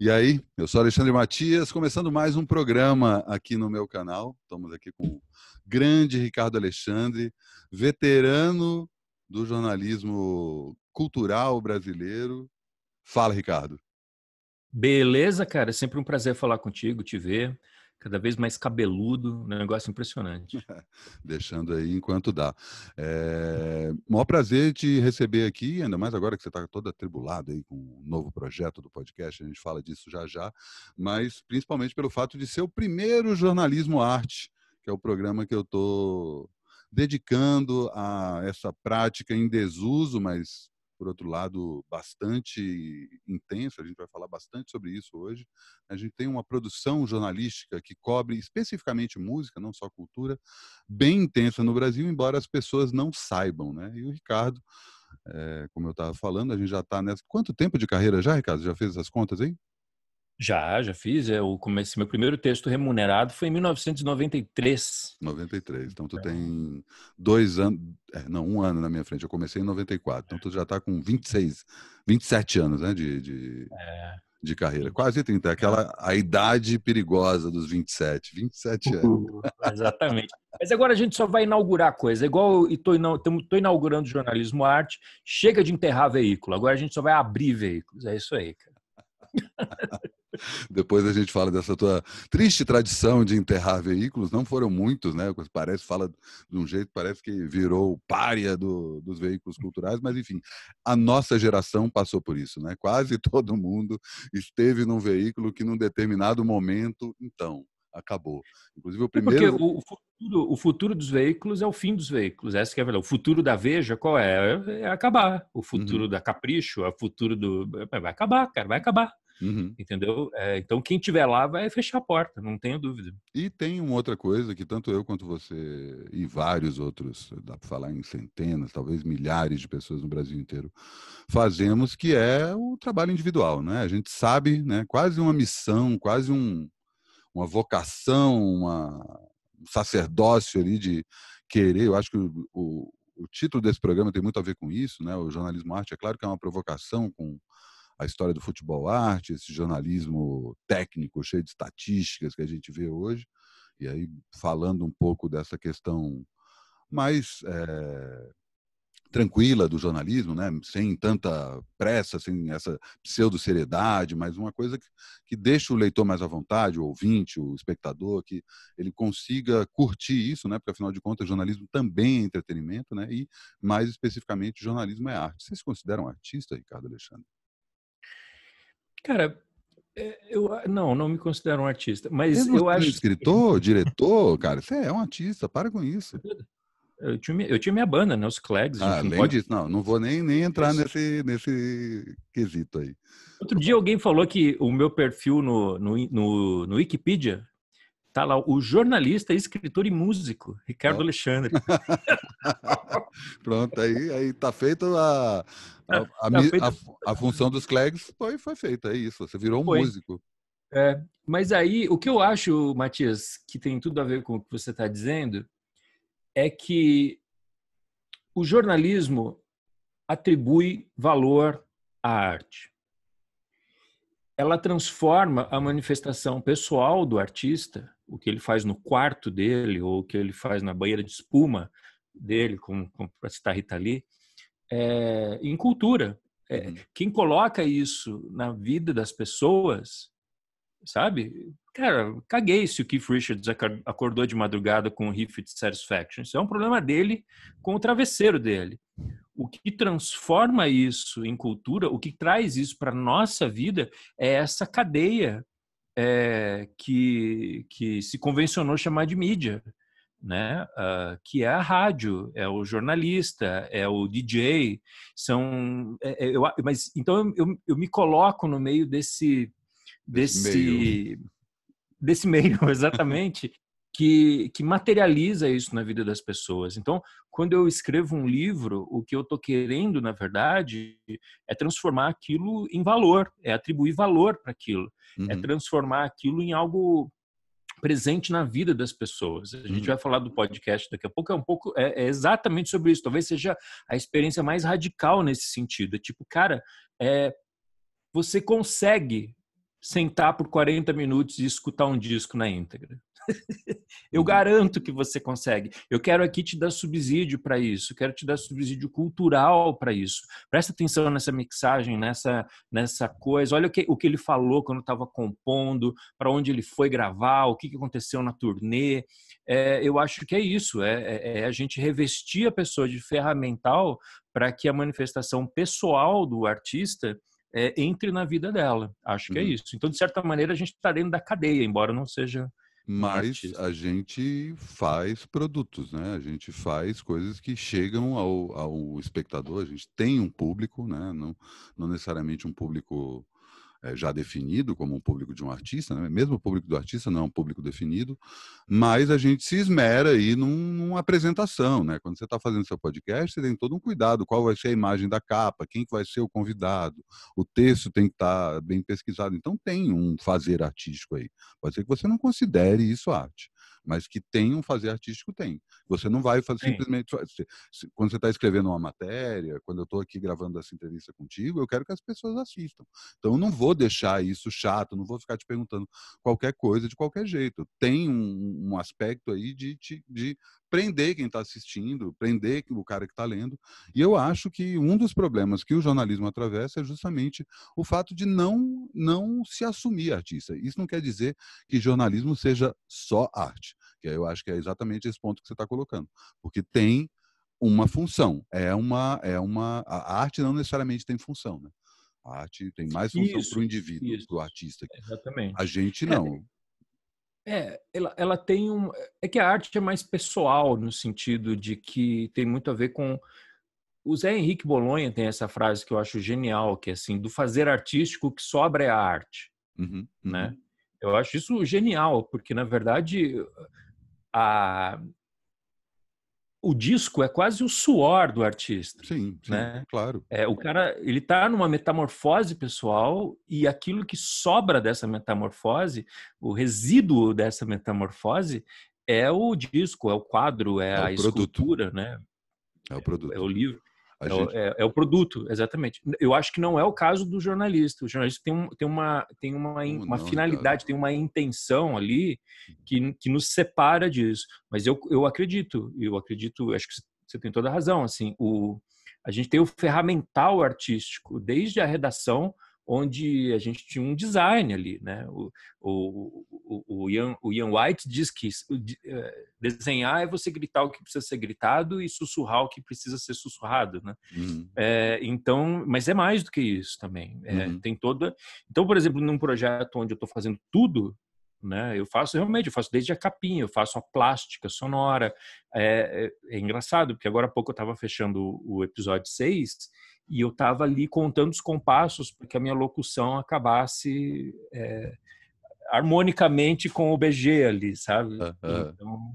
E aí, eu sou Alexandre Matias, começando mais um programa aqui no meu canal. Estamos aqui com o grande Ricardo Alexandre, veterano do jornalismo cultural brasileiro. Fala, Ricardo. Beleza, cara, é sempre um prazer falar contigo, te ver cada vez mais cabeludo, um negócio impressionante. Deixando aí enquanto dá. É, maior prazer te receber aqui, ainda mais agora que você está todo atribulado aí com um novo projeto do podcast, a gente fala disso já já, mas principalmente pelo fato de ser o primeiro jornalismo arte, que é o programa que eu estou dedicando a essa prática em desuso, mas por outro lado, bastante intenso, a gente vai falar bastante sobre isso hoje. Né, a gente tem uma produção jornalística que cobre especificamente música, não só cultura, bem intensa no Brasil, embora as pessoas não saibam, né? E o Ricardo, é, como eu estava falando, a gente já está nessa. Quanto tempo de carreira já, Ricardo? Já fez essas contas aí? Já, já fiz. Eu é, comecei, meu primeiro texto remunerado foi em 1993. 93. Então tu é. tem dois anos, é, não, um ano na minha frente. Eu comecei em 94. Então tu já está com 26, 27 anos né, de, de, é. de carreira. Quase 30. É aquela a idade perigosa dos 27. 27 uh, anos. Uh, exatamente. Mas agora a gente só vai inaugurar coisa. Igual estou inaugurando jornalismo arte. Chega de enterrar veículo. Agora a gente só vai abrir veículos. É isso aí, cara. Depois a gente fala dessa tua triste tradição de enterrar veículos. Não foram muitos, né? Parece, fala de um jeito, parece que virou párea do, dos veículos culturais, mas enfim, a nossa geração passou por isso, né? Quase todo mundo esteve num veículo que num determinado momento, então, acabou. Inclusive o primeiro... É porque o futuro, o futuro dos veículos é o fim dos veículos, essa que é a verdade. O futuro da Veja, qual é? É, é acabar. O futuro uhum. da Capricho, é o futuro do... É, vai acabar, cara, vai acabar. Uhum. Entendeu? É, então, quem tiver lá vai fechar a porta, não tenho dúvida. E tem uma outra coisa que tanto eu quanto você e vários outros, dá para falar em centenas, talvez milhares de pessoas no Brasil inteiro, fazemos, que é o trabalho individual, né? A gente sabe, né? Quase uma missão, quase um, uma vocação, uma, um sacerdócio ali de querer. Eu acho que o, o, o título desse programa tem muito a ver com isso, né? O jornalismo arte, é claro que é uma provocação com a história do futebol arte, esse jornalismo técnico cheio de estatísticas que a gente vê hoje, e aí falando um pouco dessa questão mais é, tranquila do jornalismo, né? sem tanta pressa, sem essa pseudo-seriedade, mas uma coisa que, que deixa o leitor mais à vontade, o ouvinte, o espectador, que ele consiga curtir isso, né? porque afinal de contas, jornalismo também é entretenimento, né? e mais especificamente, jornalismo é arte. Vocês se consideram artista, Ricardo Alexandre? Cara, é, eu não, não me considero um artista, mas eu, eu acho. Escritor, diretor, cara, você é um artista, para com isso. É eu tinha, eu tinha minha banda, né? Os Clegs. Ah, além não pode... disso, não, não vou nem, nem entrar nesse, nesse quesito aí. Outro dia alguém falou que o meu perfil no, no, no, no Wikipedia tá lá o jornalista, escritor e músico, Ricardo Alexandre. Pronto, aí, aí tá feito a, a, a, tá a, a, função dos clegs foi, foi feita, é isso. Você virou um foi. músico. É, mas aí, o que eu acho, Matias, que tem tudo a ver com o que você está dizendo, é que o jornalismo atribui valor à arte. Ela transforma a manifestação pessoal do artista, o que ele faz no quarto dele, ou o que ele faz na banheira de espuma dele, como, como para citar Rita Lee, é, em cultura. É, uhum. Quem coloca isso na vida das pessoas, sabe? Cara, caguei se o Keith Richards acordou de madrugada com o riff de Satisfaction. Isso é um problema dele com o travesseiro dele. O que transforma isso em cultura, o que traz isso para nossa vida é essa cadeia é, que, que se convencionou chamar de mídia né? Uh, que é a rádio, é o jornalista, é o DJ, são, é, é, eu, mas então eu, eu, me coloco no meio desse desse meio. desse meio exatamente que que materializa isso na vida das pessoas. Então, quando eu escrevo um livro, o que eu estou querendo na verdade é transformar aquilo em valor, é atribuir valor para aquilo, é uhum. é transformar aquilo em algo presente na vida das pessoas. A gente uhum. vai falar do podcast daqui a pouco, é um pouco é, é, exatamente sobre isso. Talvez seja a experiência mais radical nesse sentido. É tipo, cara, é, você consegue sentar por 40 minutos e escutar um disco na íntegra. Eu uhum. garanto que você consegue. Eu quero aqui te dar subsídio para isso, quero te dar subsídio cultural para isso. Presta atenção nessa mixagem, nessa, nessa coisa. Olha o que, o que ele falou quando estava compondo, para onde ele foi gravar, o que, que aconteceu na turnê. É, eu acho que é isso, é, é, é a gente revestir a pessoa de ferramental para que a manifestação pessoal do artista é, entre na vida dela. Acho que é uhum. é isso. Então, de certa maneira, a gente está dentro da cadeia, embora não seja mas a gente faz produtos, né? A gente faz coisas que chegam ao, ao espectador, a gente tem um público, né? Não, não necessariamente um público é, já definido como um público de um artista, né? mesmo o público do artista não é um público definido, mas a gente se esmera aí num, numa apresentação, né? Quando você está fazendo seu podcast, você tem todo um cuidado, qual vai ser a imagem da capa, quem vai ser o convidado, o texto tem que estar tá bem pesquisado, então tem um fazer artístico aí. Pode ser que você não considere isso arte, mas que tem um fazer artístico, tem. Você não vai fazer, simplesmente. Quando você está escrevendo uma matéria, quando eu estou aqui gravando essa entrevista contigo, eu quero que as pessoas assistam. Então eu não vou deixar isso chato, não vou ficar te perguntando qualquer coisa de qualquer jeito. Tem um, um aspecto aí de, de prender quem está assistindo, prender o cara que está lendo. E eu acho que um dos problemas que o jornalismo atravessa é justamente o fato de não, não se assumir artista. Isso não quer dizer que jornalismo seja só arte, que eu acho que é exatamente esse ponto que você está colocando, porque tem uma função, é uma, é uma, a arte não necessariamente tem função, né? A arte tem mais função para o indivíduo, para o artista. Exatamente. A gente é, não. É, é, ela, ela tem um. É que a arte é mais pessoal, no sentido de que tem muito a ver com. O Zé Henrique Bolonha tem essa frase que eu acho genial, que é assim: do fazer artístico, o que sobra é a arte. Uhum, né? Uhum. Eu acho isso genial, porque na verdade a, o disco é quase o suor do artista. Sim, sim né? claro. É, o cara, ele tá numa metamorfose pessoal e aquilo que sobra dessa metamorfose, o resíduo dessa metamorfose é o disco, é o quadro, é, é a produto. escultura, né? É o produto. É, é o livro. Então, gente... É, é, o produto, exatamente. Eu acho que não é o caso do jornalista. O jornalista tem, um, tem uma, tem uma, uma não, finalidade, cara. tem uma intenção ali uhum. que, que nos separa disso. Mas eu, eu acredito, eu acredito, acho que você tem toda a razão. Assim, o, a gente tem o ferramental artístico, desde a redação onde a gente tinha um design ali, né? O, o, o, o, Ian, o Ian White diz que eh, desenhar é você gritar o que precisa ser gritado e sussurrar o que precisa ser sussurrado, né? Uhum. É, então, mas é mais do que isso também. É, uhum. Tem toda. Então, por exemplo, num projeto onde eu estou fazendo tudo né? Eu faço realmente, eu faço desde a capinha, eu faço a plástica sonora. É, é, é engraçado, porque agora há pouco eu estava fechando o, o episódio 6 e eu estava ali contando os compassos para que a minha locução acabasse é, harmonicamente com o BG ali, sabe? Ah, ah. Então,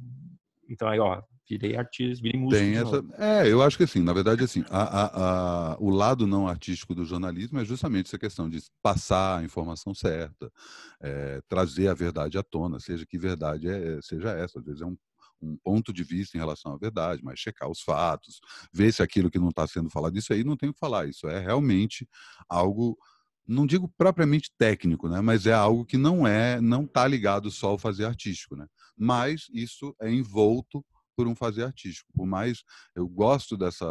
então aí, ó, virei artista, virei músico. Tem essa... É, eu acho que assim, na verdade, assim, a, a, a, o lado não artístico do jornalismo é justamente essa questão de passar a informação certa, é, trazer a verdade à tona, seja que verdade é, seja essa. Às vezes é um um ponto de vista em relação à verdade, mas checar os fatos, ver se aquilo que não está sendo falado, isso aí não tem o que falar. Isso é realmente algo não digo propriamente técnico, né, mas é algo que não é, não está ligado só ao fazer artístico, né? Mas isso é envolto por um fazer artístico. Por mais eu gosto dessa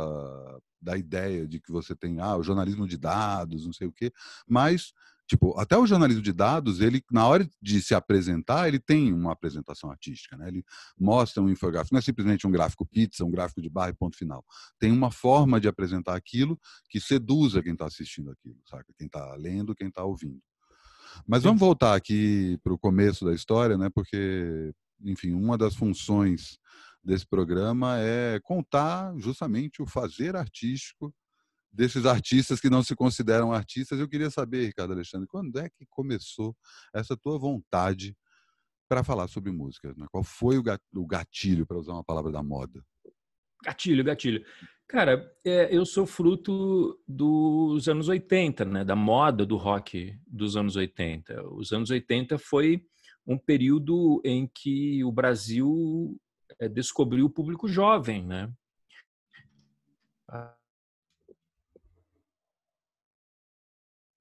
da ideia de que você tem ah, o jornalismo de dados, não sei o quê, mas Tipo, até o jornalismo de dados, ele na hora de se apresentar, ele tem uma apresentação artística, né? Ele mostra um infográfico, não é simplesmente um gráfico pizza, um gráfico de barra e ponto final. Tem uma forma de apresentar aquilo que seduza quem está assistindo aquilo, saca? Quem está lendo, quem está ouvindo. Mas vamos voltar aqui para o começo da história, né? Porque, enfim, uma das funções desse programa é contar justamente o fazer artístico desses artistas que não se consideram artistas. Eu queria saber, Ricardo Alexandre, quando é que começou essa tua vontade para falar sobre música? Né? Qual foi o gatilho, para usar uma palavra da moda? Gatilho, gatilho. Cara, é, eu sou fruto dos anos 80, né? da moda do rock dos anos 80. Os anos 80 foi um período em que o Brasil é, descobriu o público jovem, né?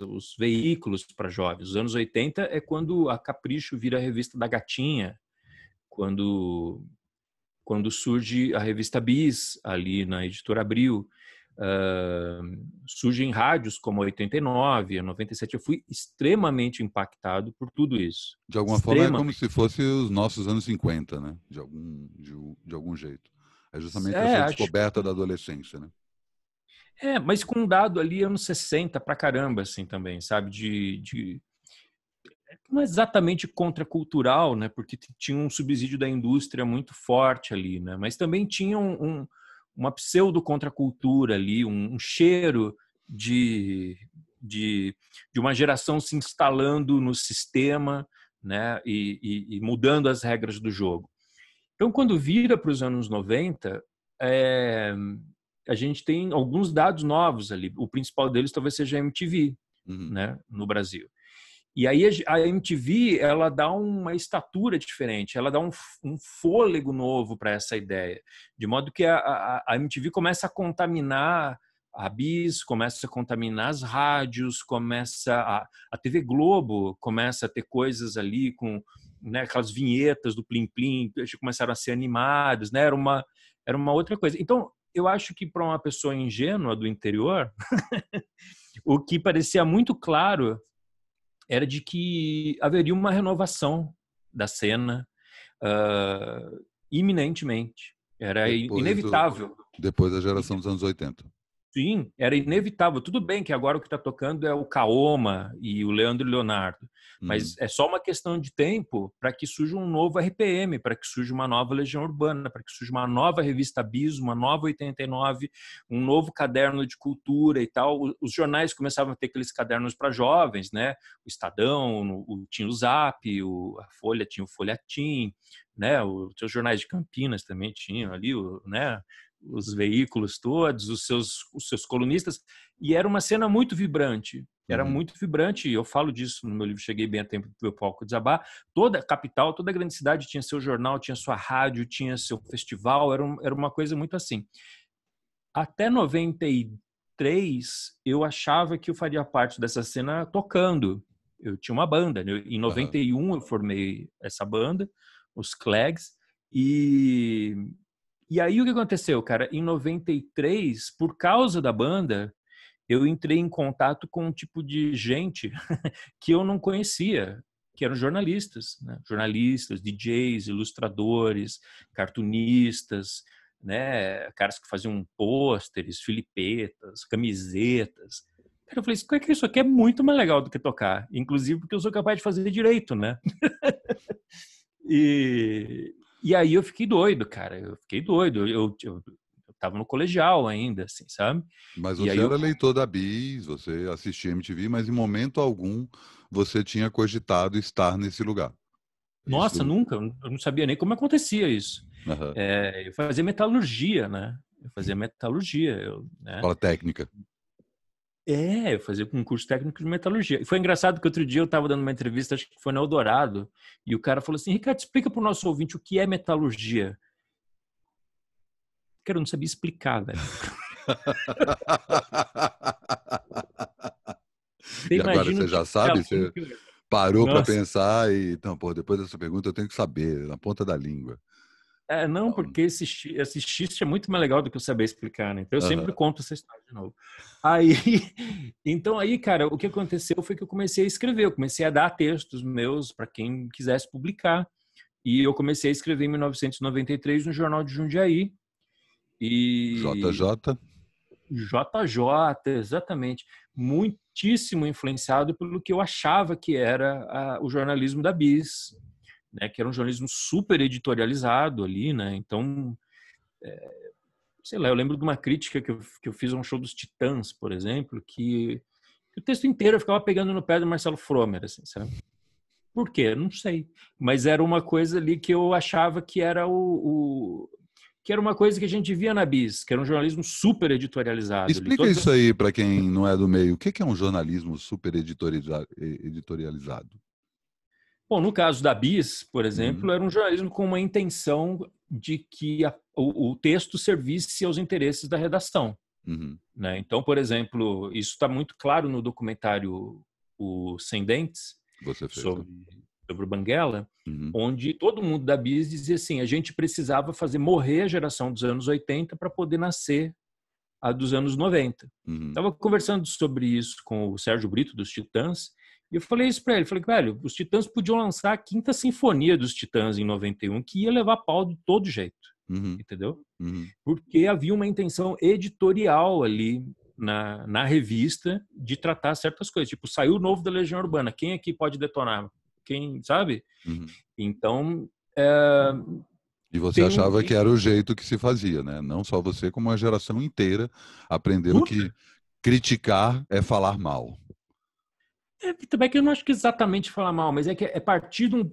os veículos para jovens. Os anos 80 é quando a Capricho vira a revista da Gatinha, quando quando surge a revista Bis ali na editora Abril. Uh, surgem rádios como a 89, a 97. Eu fui extremamente impactado por tudo isso. De alguma forma, é como se fosse os nossos anos 50, né? De algum, de, de algum jeito. É justamente é, essa descoberta acho... da adolescência, né? É, mas com um dado ali anos 60 pra caramba, assim, também, sabe? De, de... Não é exatamente contracultural, né? Porque tinha um subsídio da indústria muito forte ali, né? Mas também tinha um, um uma pseudo-contracultura ali, um, um cheiro de, de, de uma geração se instalando no sistema, né? E, e, e mudando as regras do jogo. Então, quando vira para os anos 90, é eh, a gente tem alguns dados novos ali. O principal deles talvez seja a MTV, uhum. né, no Brasil. E aí a MTV ela dá uma estatura diferente, ela dá um, um fôlego novo para essa ideia, de modo que a, a, a, MTV começa a contaminar a Bis, começa a contaminar as rádios, começa a, a TV Globo começa a ter coisas ali com né, aquelas vinhetas do Plim Plim, começaram a ser animadas, né? Era uma era uma outra coisa. Então eu acho que para uma pessoa ingênua do interior, o que parecia muito claro era de que haveria uma renovação da cena uh, iminentemente. Era depois inevitável. Do, depois da geração dos anos 80. Sim, era inevitável. Tudo bem que agora o que está tocando é o Kaoma e o Leandro Leonardo, mas hum. é só uma questão de tempo para que surja um novo RPM, para que surja uma nova Legião Urbana, para que surja uma nova revista Abismo, uma nova 89, um novo caderno de cultura e tal. Os jornais começavam a ter aqueles cadernos para jovens, né? O Estadão, o, tinha o Zap, o, a Folha tinha o Folhetim, né? Os jornais de Campinas também tinham ali, o, né? os veículos todos, os seus, os seus colunistas, e era uma cena muito vibrante. Era uhum. muito vibrante, eu falo disso no meu livro Cheguei Bem a Tempo do Meu Palco Desabar. Toda a capital, toda a grande cidade tinha seu jornal, tinha sua rádio, tinha seu festival, era, um, era uma coisa muito assim. Até 93, eu achava que eu faria parte dessa cena tocando. Eu tinha uma banda. Né? Em 91, uhum. eu formei essa banda, os Clegs, e e aí o que aconteceu, cara? Em 93, por causa da banda, eu entrei em contato com um tipo de gente que eu não conhecia, que eram jornalistas, né? jornalistas, DJs, ilustradores, cartunistas, né? caras que faziam pôsteres, filipetas, camisetas. eu falei, é isso aqui é muito mais legal do que tocar, inclusive porque eu sou capaz de fazer direito, né? e, e aí eu fiquei doido, cara. Eu fiquei doido. Eu, eu, eu tava no colegial ainda, assim, sabe? Mas você era eu... leitor da Bis, você assistia MTV, mas em momento algum você tinha cogitado estar nesse lugar. É Nossa, isso... nunca. Eu não sabia nem como acontecia isso. Uhum. É, eu fazia metalurgia, né? Eu fazia metalurgia. Eu, né? Fala técnica. É, eu fazia um curso técnico de metalurgia. E foi engraçado que outro dia eu estava dando uma entrevista, acho que foi no Eldorado, e o cara falou assim: Ricardo, explica para o nosso ouvinte o que é metalurgia. Cara, eu não sabia explicar, velho. e agora você já é sabe? Você é parou para pensar e, então, pô, depois dessa pergunta eu tenho que saber, na ponta da língua. É, não, então porque esse, xiste é muito mais legal do que eu saber explicar, né? Então eu uhum. sempre conto essa história de novo. Aí, então aí, cara, o que aconteceu foi que eu comecei a escrever, eu comecei a dar textos meus para quem quisesse publicar. E eu comecei a escrever em 1993 no Jornal de Jundiaí. E... JJ? JJ, exatamente. Muitíssimo influenciado pelo que eu achava que era a, o jornalismo da BIS né, que era um jornalismo super editorializado ali, né? Então, é, sei lá, eu lembro de uma crítica que eu, que eu fiz a um show dos Titãs, por exemplo, que, que o texto inteiro eu ficava pegando no pé do Marcelo Fromer, assim, sabe? Por quê? Não sei. Mas era uma coisa ali que eu achava que era o, o que era uma coisa que a gente via na Bis, que era um jornalismo super editorializado. Explica isso aí para quem não é do meio. O que é um jornalismo super editorializado? Bom, no caso da BIS, por uhum. exemplo, uhum. era um jornalismo com uma intenção de que a, o, o, texto servisse aos interesses da redação. Uhum. Né? Então, por exemplo, isso está muito claro no documentário O Sem Dentes, Você fez, né? sobre, né? sobre o Banguela, uhum. onde todo mundo da BIS dizia assim: a gente precisava fazer morrer a geração dos anos 80 para poder nascer a dos anos 90. Estava uhum. conversando sobre isso com o Sérgio Brito, dos Titãs, e eu falei isso para ele, falei, velho, os Titãs podiam lançar a Quinta Sinfonia dos Titãs em 91, que ia levar pau de todo jeito, uhum. entendeu? Uhum. Porque havia uma intenção editorial ali na, na revista de tratar certas coisas, tipo, saiu o novo da Legião Urbana, quem aqui pode detonar? Quem, sabe? Uhum. Então, é... E você Tem achava um... que era o jeito que se fazia, né? Não só você, como a geração inteira aprendeu Puta. que criticar é falar mal. É, também que eu não acho que exatamente falar mal, mas é que é partir de um.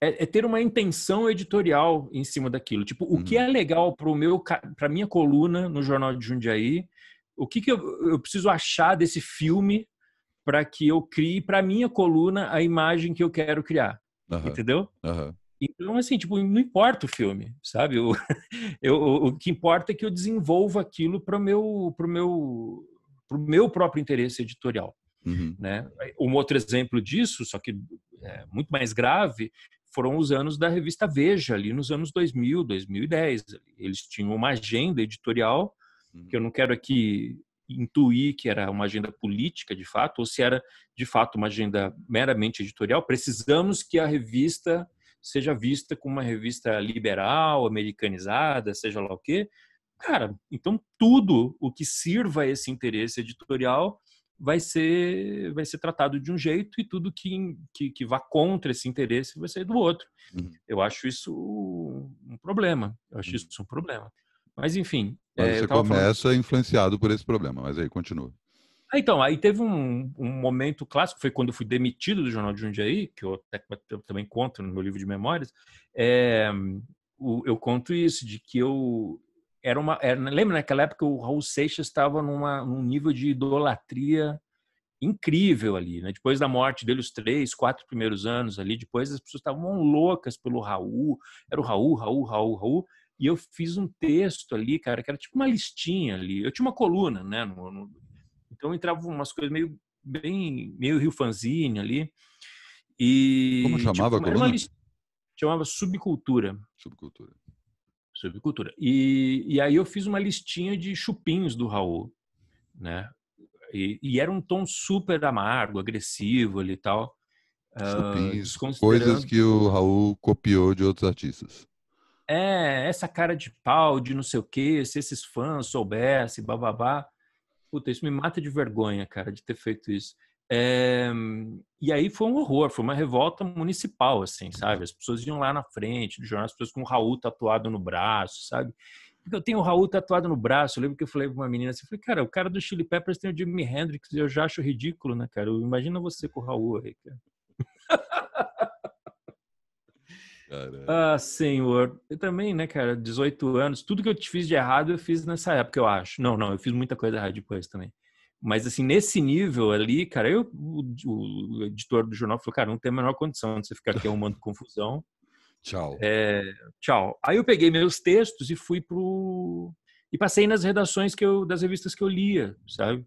É, é, ter uma intenção editorial em cima daquilo. Tipo, o uhum. que é legal para meu para minha coluna no Jornal de Jundiaí? O que, que eu, eu preciso achar desse filme para que eu crie para minha coluna a imagem que eu quero criar? Uhum. Entendeu? Uhum. Então, assim, tipo, não importa o filme, sabe? Eu, eu, o que importa é que eu desenvolva aquilo para o meu, pro meu, pro meu próprio interesse editorial. Uhum. Né? Um outro exemplo disso, só que é, muito mais grave, foram os anos da revista Veja, ali nos anos 2000, 2010. Eles tinham uma agenda editorial, uhum. que eu não quero aqui intuir que era uma agenda política de fato, ou se era de fato uma agenda meramente editorial. Precisamos que a revista seja vista como uma revista liberal, americanizada, seja lá o quê. Cara, então tudo o que sirva a esse interesse editorial vai ser vai ser tratado de um jeito e tudo que, que, que vá contra esse interesse vai ser do outro. Uhum. Eu acho isso um problema. Eu acho uhum. isso um problema. Mas enfim. Mas é, você começa falando... influenciado por esse problema, mas aí continua. Ah, então, aí teve um, um, momento clássico, foi quando eu fui demitido do Jornal de Jundiaí, que eu, eu também conto no meu livro de memórias. É, o, eu conto isso, de que eu, era uma. Era, é, lembra naquela época o Raul Seixas estava num nível de idolatria incrível ali, né? Depois da morte dele, os três, quatro primeiros anos ali, depois as pessoas estavam loucas pelo Raul, era o Raul, Raul, Raul, Raul. E eu fiz um texto ali, cara, que era tipo uma listinha ali. Eu tinha uma coluna, né? No, no, então entravam umas coisas meio bem meio Rio Fanzine ali. E, Como chamava tipo, a coluna? Chamava Subcultura. Subcultura sobre cultura. E, e aí eu fiz uma listinha de chupins do Raul, né? E, e era um tom super amargo, agressivo ali e tal. Ah, chupins, uh, coisas que o Raul copiou de outros artistas. É, essa cara de pau, de não sei o quê, se esses fãs soubessem, bababá. Puta, isso me mata de vergonha, cara, de ter feito isso. É, e aí foi um horror, foi uma revolta municipal, assim, sabe? As pessoas iam lá na frente do jornal, as pessoas com o Raul tatuado no braço, sabe? Eu tenho o Raul tatuado no braço. Eu lembro que eu falei pra uma menina assim, falei, cara, o cara do Chili Peppers tem o Jimi Hendrix e eu já acho ridículo, né, cara? Imagina você com o Raul aí, cara. Ah, senhor. Eu também, né, cara, 18 anos. Tudo que eu te fiz de errado eu fiz nessa época, eu acho. Não, não, eu fiz muita coisa errada depois também. Mas, assim, nesse nível ali, cara, eu, o, o editor do jornal falou, cara, não tem a menor condição de você ficar aqui arrumando confusão. Tchau. É, tchau. Aí eu peguei meus textos e fui pro... E passei nas redações que eu, das revistas que eu lia, sabe?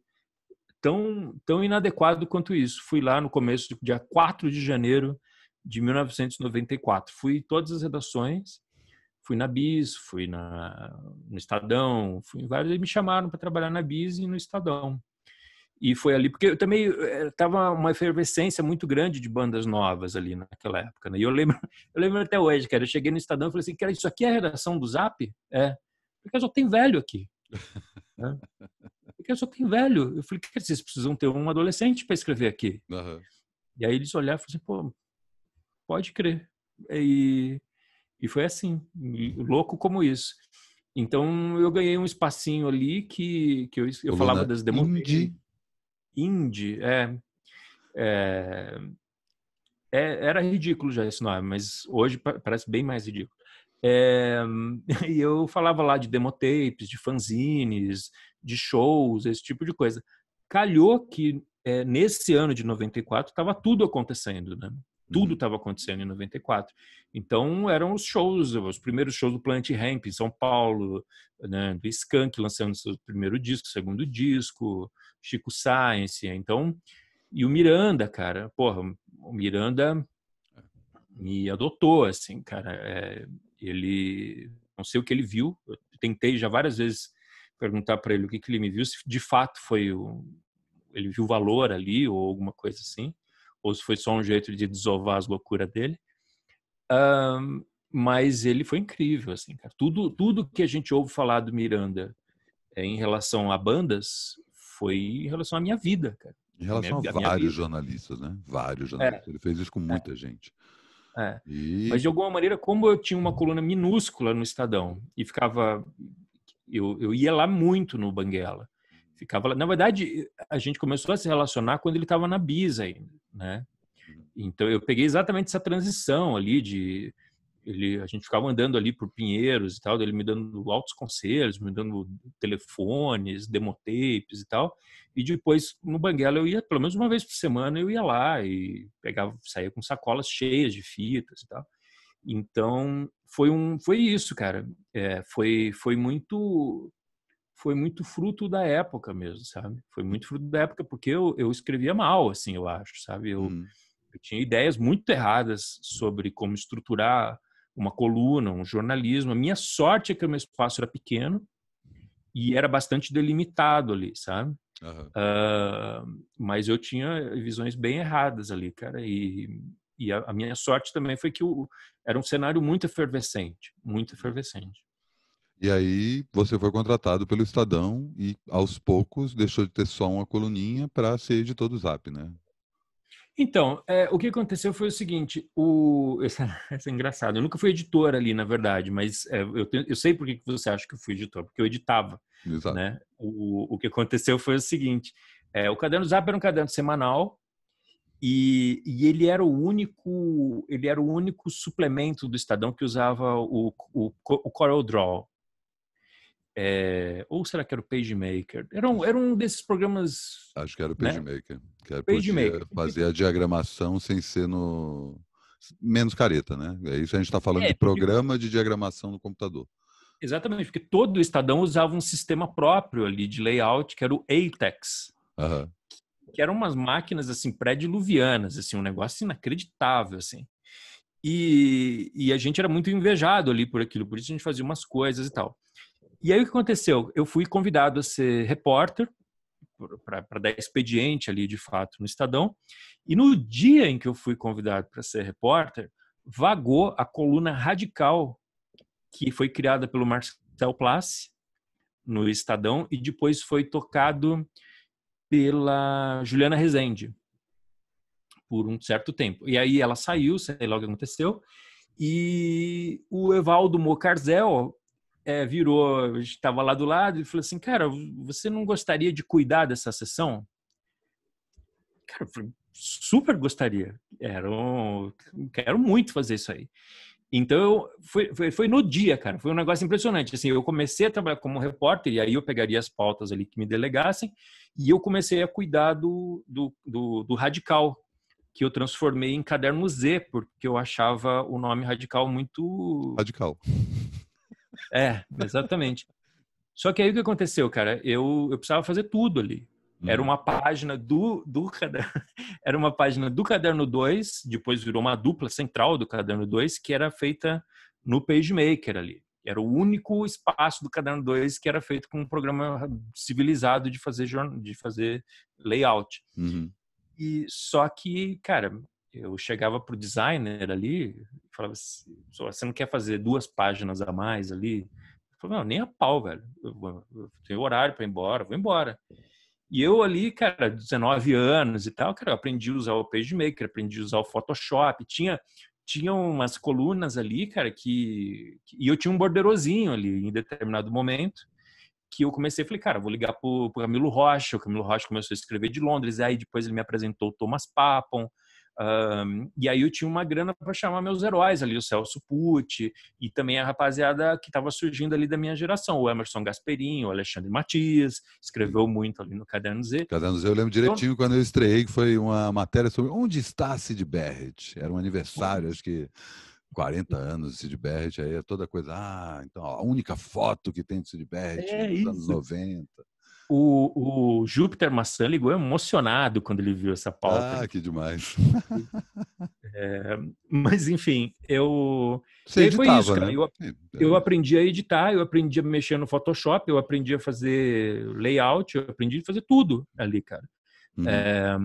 Tão, tão inadequado quanto isso. Fui lá no começo, tipo, dia 4 de janeiro de 1994. Fui em todas as redações, fui na Bis, fui na, no Estadão, fui em vários, e me chamaram para trabalhar na Bis e no Estadão. E foi ali, porque eu também estava eh, uma efervescência muito grande de bandas novas ali naquela época. Né? E eu lembro, eu lembro até hoje, cara, eu cheguei no Estadão e falei assim, cara, isso aqui é a redação do Zap? É. Porque só tem velho aqui. né? Porque só tem velho. Eu falei, cara, vocês precisam ter um adolescente para escrever aqui. Uhum. E aí eles olharam e falaram assim, pô, pode crer. E, e foi assim, louco como isso. Então eu ganhei um espacinho ali que, que eu, eu falava das demos. Indie indie, é, é, é, era ridículo já esse nome, mas hoje parece bem mais ridículo. É, e eu falava lá de demotapes, de fanzines, de shows, esse tipo de coisa. Calhou que é, nesse ano de 94 estava tudo acontecendo, né? Tudo estava uhum. acontecendo em 94. Então eram os shows, os primeiros shows do Plant Ramp em São Paulo, né? do Skank lançando seu primeiro disco, segundo disco, Chico Science, né? então. E o Miranda, cara, porra, o Miranda me adotou, assim, cara. É, ele, não sei o que ele viu, eu tentei já várias vezes perguntar para ele o que, que ele me viu, se de fato foi o. Ele viu valor ali ou alguma coisa assim, ou se foi só um jeito de desovar as loucuras dele. Um, mas ele foi incrível, assim, cara. Tudo, tudo que a gente ouve falar do Miranda é, em relação a bandas, foi em relação à minha vida, cara. Em relação minha, a vários jornalistas, né? Vários é. jornalistas. É. Ele fez isso com é. muita é. gente. É. E... Mas de alguma maneira, como eu tinha uma coluna minúscula no Estadão e ficava. Eu, eu ia lá muito no Banguela. Ficava lá. Na verdade, a gente começou a se relacionar quando ele estava na Bisa ainda, né? Uhum. Então eu peguei exatamente essa transição ali de ele, a gente ficava andando ali por Pinheiros e tal, ele me dando altos conselhos, me dando telefones, demotapes e tal. E depois no Banguela eu ia, pelo menos uma vez por semana, eu ia lá e pegava, saía com sacolas cheias de fitas e tal. Então foi um, foi isso, cara. É, foi, foi muito, foi muito fruto da época mesmo, sabe? Foi muito fruto da época porque eu, eu escrevia mal, assim, eu acho, sabe? Eu, hum. eu tinha ideias muito erradas sobre como estruturar uma coluna, um jornalismo. A minha sorte é que o meu espaço era pequeno e era bastante delimitado ali, sabe? Uhum. Uh, mas eu tinha visões bem erradas ali, cara. E, e a, a, minha sorte também foi que o, era um cenário muito efervescente, muito uhum. efervescente. E aí você foi contratado pelo Estadão e aos poucos deixou de ter só uma coluninha para ser editor do Zap, né? Então, é, o que aconteceu foi o seguinte: o... Essa, é, é engraçado. Eu nunca fui editor ali, na verdade, mas é, eu, tenho, eu, sei por que você acha que eu fui editor, porque eu editava. Exato. Né? O, o que aconteceu foi o seguinte: é, o caderno Zap era um caderno semanal e, e, ele era o único, ele era o único suplemento do Estadão que usava o, o, o Draw, é, ou será que era o PageMaker? Era um, era um desses programas. Acho que era o né? PageMaker. Né? Que Fazer a diagramação sem ser no. Menos careta, né? É isso a gente está falando é, de programa porque... de diagramação no computador. Exatamente, porque todo o Estadão usava um sistema próprio ali de layout, que era o ATEX. Uhum. Que eram umas máquinas assim pré-diluvianas, assim, um negócio inacreditável, assim. E, e a gente era muito invejado ali por aquilo, por isso a gente fazia umas coisas e tal. E aí o que aconteceu? Eu fui convidado a ser repórter para dar expediente ali de fato no Estadão. E no dia em que eu fui convidado para ser repórter, vagou a coluna radical que foi criada pelo Marcel Place no Estadão e depois foi tocado pela Juliana Rezende por um certo tempo. E aí ela saiu, sei lá o que aconteceu, e o Evaldo Mocarzel é, virou, estava lá do lado e falou assim, cara, você não gostaria de cuidar dessa sessão? Cara, eu falei, super gostaria. Era um, quero muito fazer isso aí. Então, eu, foi, foi, foi, no dia, cara. Foi um negócio impressionante. Assim, eu comecei a trabalhar como repórter, e aí eu pegaria as pautas ali que me delegassem, e eu comecei a cuidar do, do, do, do radical, que eu transformei em caderno Z, porque eu achava o nome radical muito. Radical. É, exatamente. Só que aí o que aconteceu, cara? Eu, eu precisava fazer tudo ali. Hum. Era uhum. uma página do, do caderno, era uma página do caderno 2, depois virou uma dupla central do caderno 2, que era feita no PageMaker ali. Era o único espaço do caderno 2 que era feito com um programa civilizado de fazer, de fazer layout. Uhum. E só que, cara, eu chegava para o designer ali falava assim, você não quer fazer duas páginas a mais ali? Eu falava, não, nem a pau, velho. Eu, eu tenho horário para ir embora, vou embora. E eu ali, cara, 19 anos e tal, cara, eu aprendi a usar o PageMaker, aprendi a usar o Photoshop, tinha tinha umas colunas ali, cara, que, que e eu tinha um borderozinho ali em determinado momento que eu comecei a falar, cara, vou ligar pro, pro Camilo Rocha, o Camilo Rocha começou a escrever de Londres, aí depois ele me apresentou o Thomas Papon, um, e aí eu tinha uma grana para chamar meus heróis ali, o Celso Pucci e também a rapaziada que estava surgindo ali da minha geração, o Emerson Gasperinho o Alexandre Matias, escreveu muito ali no Caderno Z. Caderno Z eu lembro então direitinho então, quando eu estreiei, que foi uma matéria sobre onde está Sid Barrett. Era um aniversário, acho que 40 anos de Sid Barrett, aí é toda coisa, ah, então a única foto que tem de Sid Barrett é dos isso. anos 90. O, o Júpiter Maçã ligou emocionado quando ele viu essa pauta. Ah, que demais. É, mas, enfim, eu. Você editava, isso, né? Eu, é. eu aprendi a editar, eu aprendi a mexer no Photoshop, eu aprendi a fazer layout, eu aprendi a fazer tudo ali, cara. Uhum. É,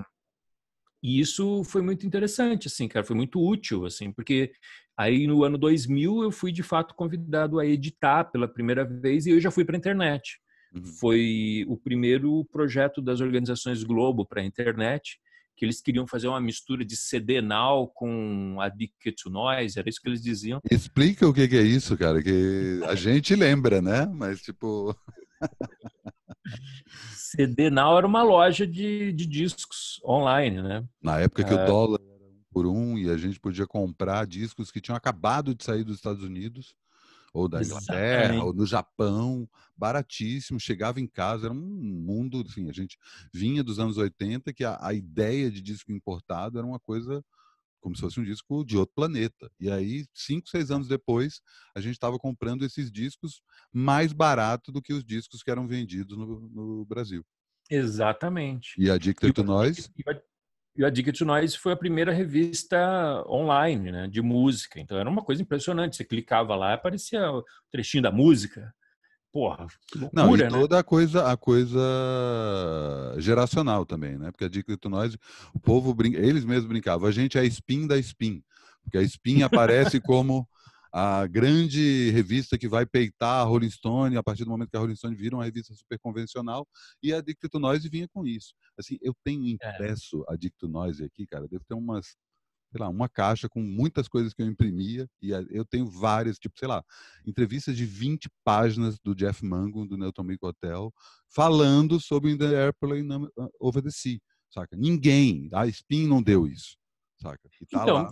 e isso foi muito interessante, assim, cara, foi muito útil, assim, porque aí no ano 2000 eu fui de fato convidado a editar pela primeira vez e eu já fui para a internet. Uhum. foi o primeiro projeto das organizações Globo para a internet, que eles queriam fazer uma mistura de CD Now com Addicted to Noise, era isso que eles diziam. Explica o que é isso, cara, que a gente lembra, né? Mas, tipo... CD Now era uma loja de, de discos online, né? Na época que o ah. dólar era um por um e a gente podia comprar discos que tinham acabado de sair dos Estados Unidos ou da Inglaterra, ou no Japão, baratíssimo, chegava em casa, era um mundo, assim, a gente vinha dos anos 80 que a, a ideia de disco importado era uma coisa como se fosse um disco de outro planeta. E aí, cinco, seis anos depois, a gente estava comprando esses discos mais barato do que os discos que eram vendidos no, no Brasil. Exatamente. E a dica de nós. E a Ticket to Noise foi a primeira revista online, né, de música. Então era uma coisa impressionante. Você clicava lá, aparecia o trechinho da música. Porra, loucura, Não, e né? toda a coisa, a coisa geracional também, né? Porque a Ticket to Noise, o povo brinca, eles mesmos brincavam. A gente é a spin da spin, porque a spin aparece como a grande revista que vai peitar a Rolling Stone, a partir do momento que a Rolling Stone vira uma revista super convencional, e a Dicto Noise vinha com isso. Assim, eu tenho é. impresso a Dicto Noise aqui, cara, deve ter umas sei lá, uma caixa com muitas coisas que eu imprimia e eu tenho várias, tipo, sei lá, entrevistas de 20 páginas do Jeff Mango do Nelson Mick Hotel, falando sobre The Airplane uh, Over the Sea, saca? Ninguém, a Spin não deu isso saca? E tá então, lá,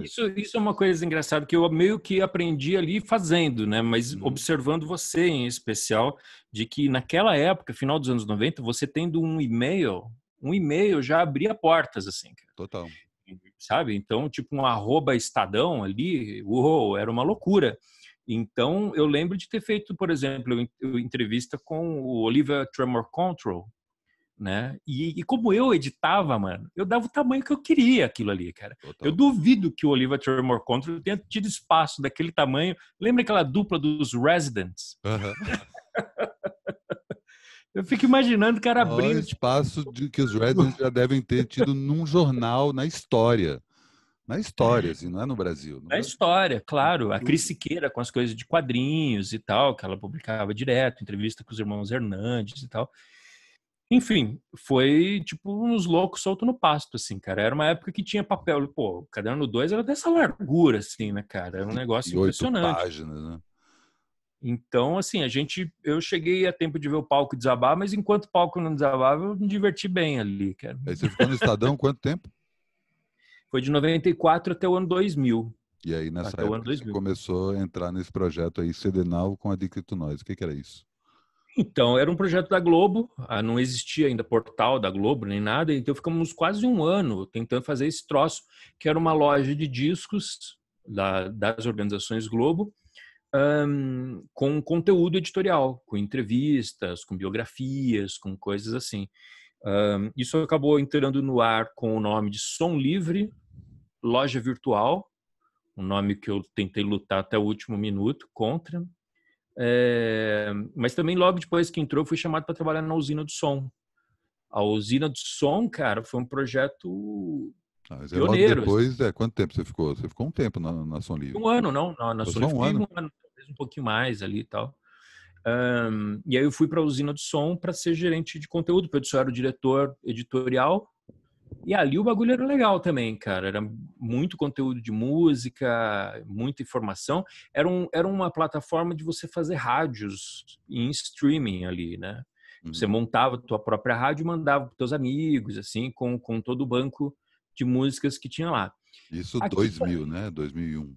e, Isso, isso é uma coisa engraçada que eu meio que aprendi ali fazendo, né? Mas hum. observando você em especial, de que naquela época, final dos anos 90, você tendo um e-mail, um e-mail já abria portas, assim. Total. Sabe? Então, tipo, um arroba estadão ali, uou, era uma loucura. Então, eu lembro de ter feito, por exemplo, eu, eu entrevista com o Oliver Tremor Control, né? E, e, como eu editava, mano, eu dava o tamanho que eu queria aquilo ali, cara. Total. Eu duvido que o Oliva Tremor Control tenha tido espaço daquele tamanho. Lembra aquela dupla dos Residents? eu fico imaginando o cara abrindo. O espaço de, que os Residents já devem ter tido num jornal na história. Na história, assim, não é no Brasil. No Na Brasil. É? história, claro. A Cris Siqueira com as coisas de quadrinhos e tal, que ela publicava direto, entrevista com os irmãos Hernandes e tal. Enfim, foi tipo uns loucos solto no pasto, assim, cara. Era uma época que tinha papel. Pô, o caderno 2 era dessa largura, assim, né, cara? Era um negócio e impressionante. páginas, né? Então, assim, a gente. Eu cheguei a tempo de ver o palco desabar, mas enquanto o palco não desabava, eu me diverti bem ali, cara. Aí você ficou no Estadão quanto tempo? Foi de 94 até o ano 2000. E aí, nessa até época, você começou a entrar nesse projeto aí, Cedenal com a Dicto Nós. O que, que era isso? Então, era um projeto da Globo, ah, não existia ainda portal da Globo nem nada, então ficamos quase um ano tentando fazer esse troço, que era uma loja de discos da, das organizações Globo, um, com conteúdo editorial, com entrevistas, com biografias, com coisas assim. Um, isso acabou entrando no ar com o nome de Som Livre, Loja Virtual, um nome que eu tentei lutar até o último minuto contra, é, mas também logo depois que entrou, fui chamado para trabalhar na usina do som. A usina do som, cara, foi um projeto ah, mas é pioneiro. Assim. depois, é, quanto tempo você ficou? Você ficou um tempo na, na Som Livre? Um ano, não. Na, na Som Livre um ano. um ano, talvez um pouquinho mais ali e tal. Um, e aí eu fui para a usina do som para ser gerente de conteúdo. O Pedro era o diretor editorial e ali o bagulho era legal também, cara. Era muito conteúdo de música, muita informação. Era, um, era uma plataforma de você fazer rádios em streaming ali, né? Uhum. Você montava a tua própria rádio e mandava para teus amigos, assim, com, com todo o banco de músicas que tinha lá. Isso Aqui, 2000, né? 2001.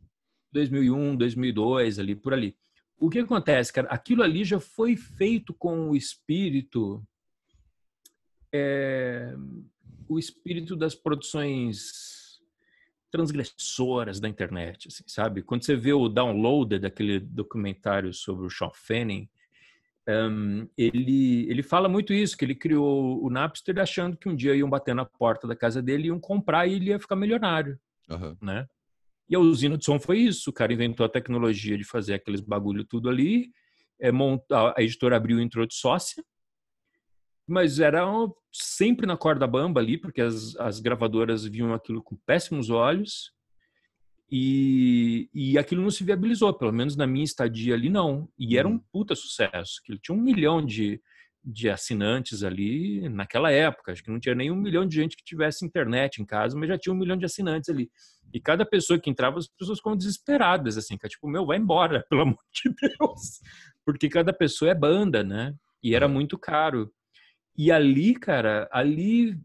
2001, 2002, ali, por ali. O que acontece, cara? Aquilo ali já foi feito com o espírito... É o espírito das produções transgressoras da internet, assim, sabe? Quando você vê o download daquele documentário sobre o Sean Fanning, um, ele, ele fala muito isso, que ele criou o Napster achando que um dia iam bater na porta da casa dele, iam comprar e ele ia ficar milionário, uhum. né? E a usina de som foi isso, o cara inventou a tecnologia de fazer aqueles bagulho tudo ali, é, monta, a editora abriu entrou de sócia, mas era um, sempre na corda bamba ali, porque as, as gravadoras viam aquilo com péssimos olhos. E, e aquilo não se viabilizou, pelo menos na minha estadia ali, não. E era um uhum. puta sucesso. Ele tinha um milhão de, de assinantes ali naquela época. Acho que não tinha nem um milhão de gente que tivesse internet em casa, mas já tinha um milhão de assinantes ali. E cada pessoa que entrava, as pessoas ficavam desesperadas, assim, que é tipo, meu, vai embora, pelo amor de Deus. Porque cada pessoa é banda, né? E era uhum. muito caro. E ali, cara, ali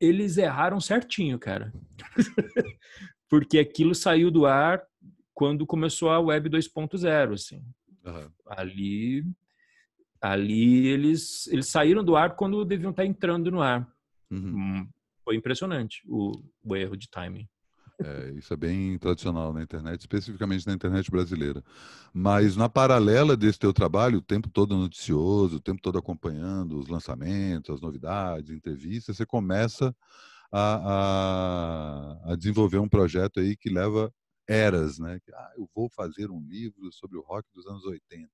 eles erraram certinho, cara. Porque aquilo saiu do ar quando começou a web 2.0, assim. Uhum. Ali ali eles eles saíram do ar quando deviam estar entrando no ar. Uhum. Hum, foi impressionante o, o erro de timing. É, isso é bem tradicional na internet, especificamente na internet brasileira. Mas na paralela desse teu trabalho, o tempo todo noticioso, o tempo todo acompanhando os lançamentos, as novidades, entrevistas, você começa a, a, a desenvolver um projeto aí que leva eras, né? Ah, eu vou fazer um livro sobre o rock dos anos 80.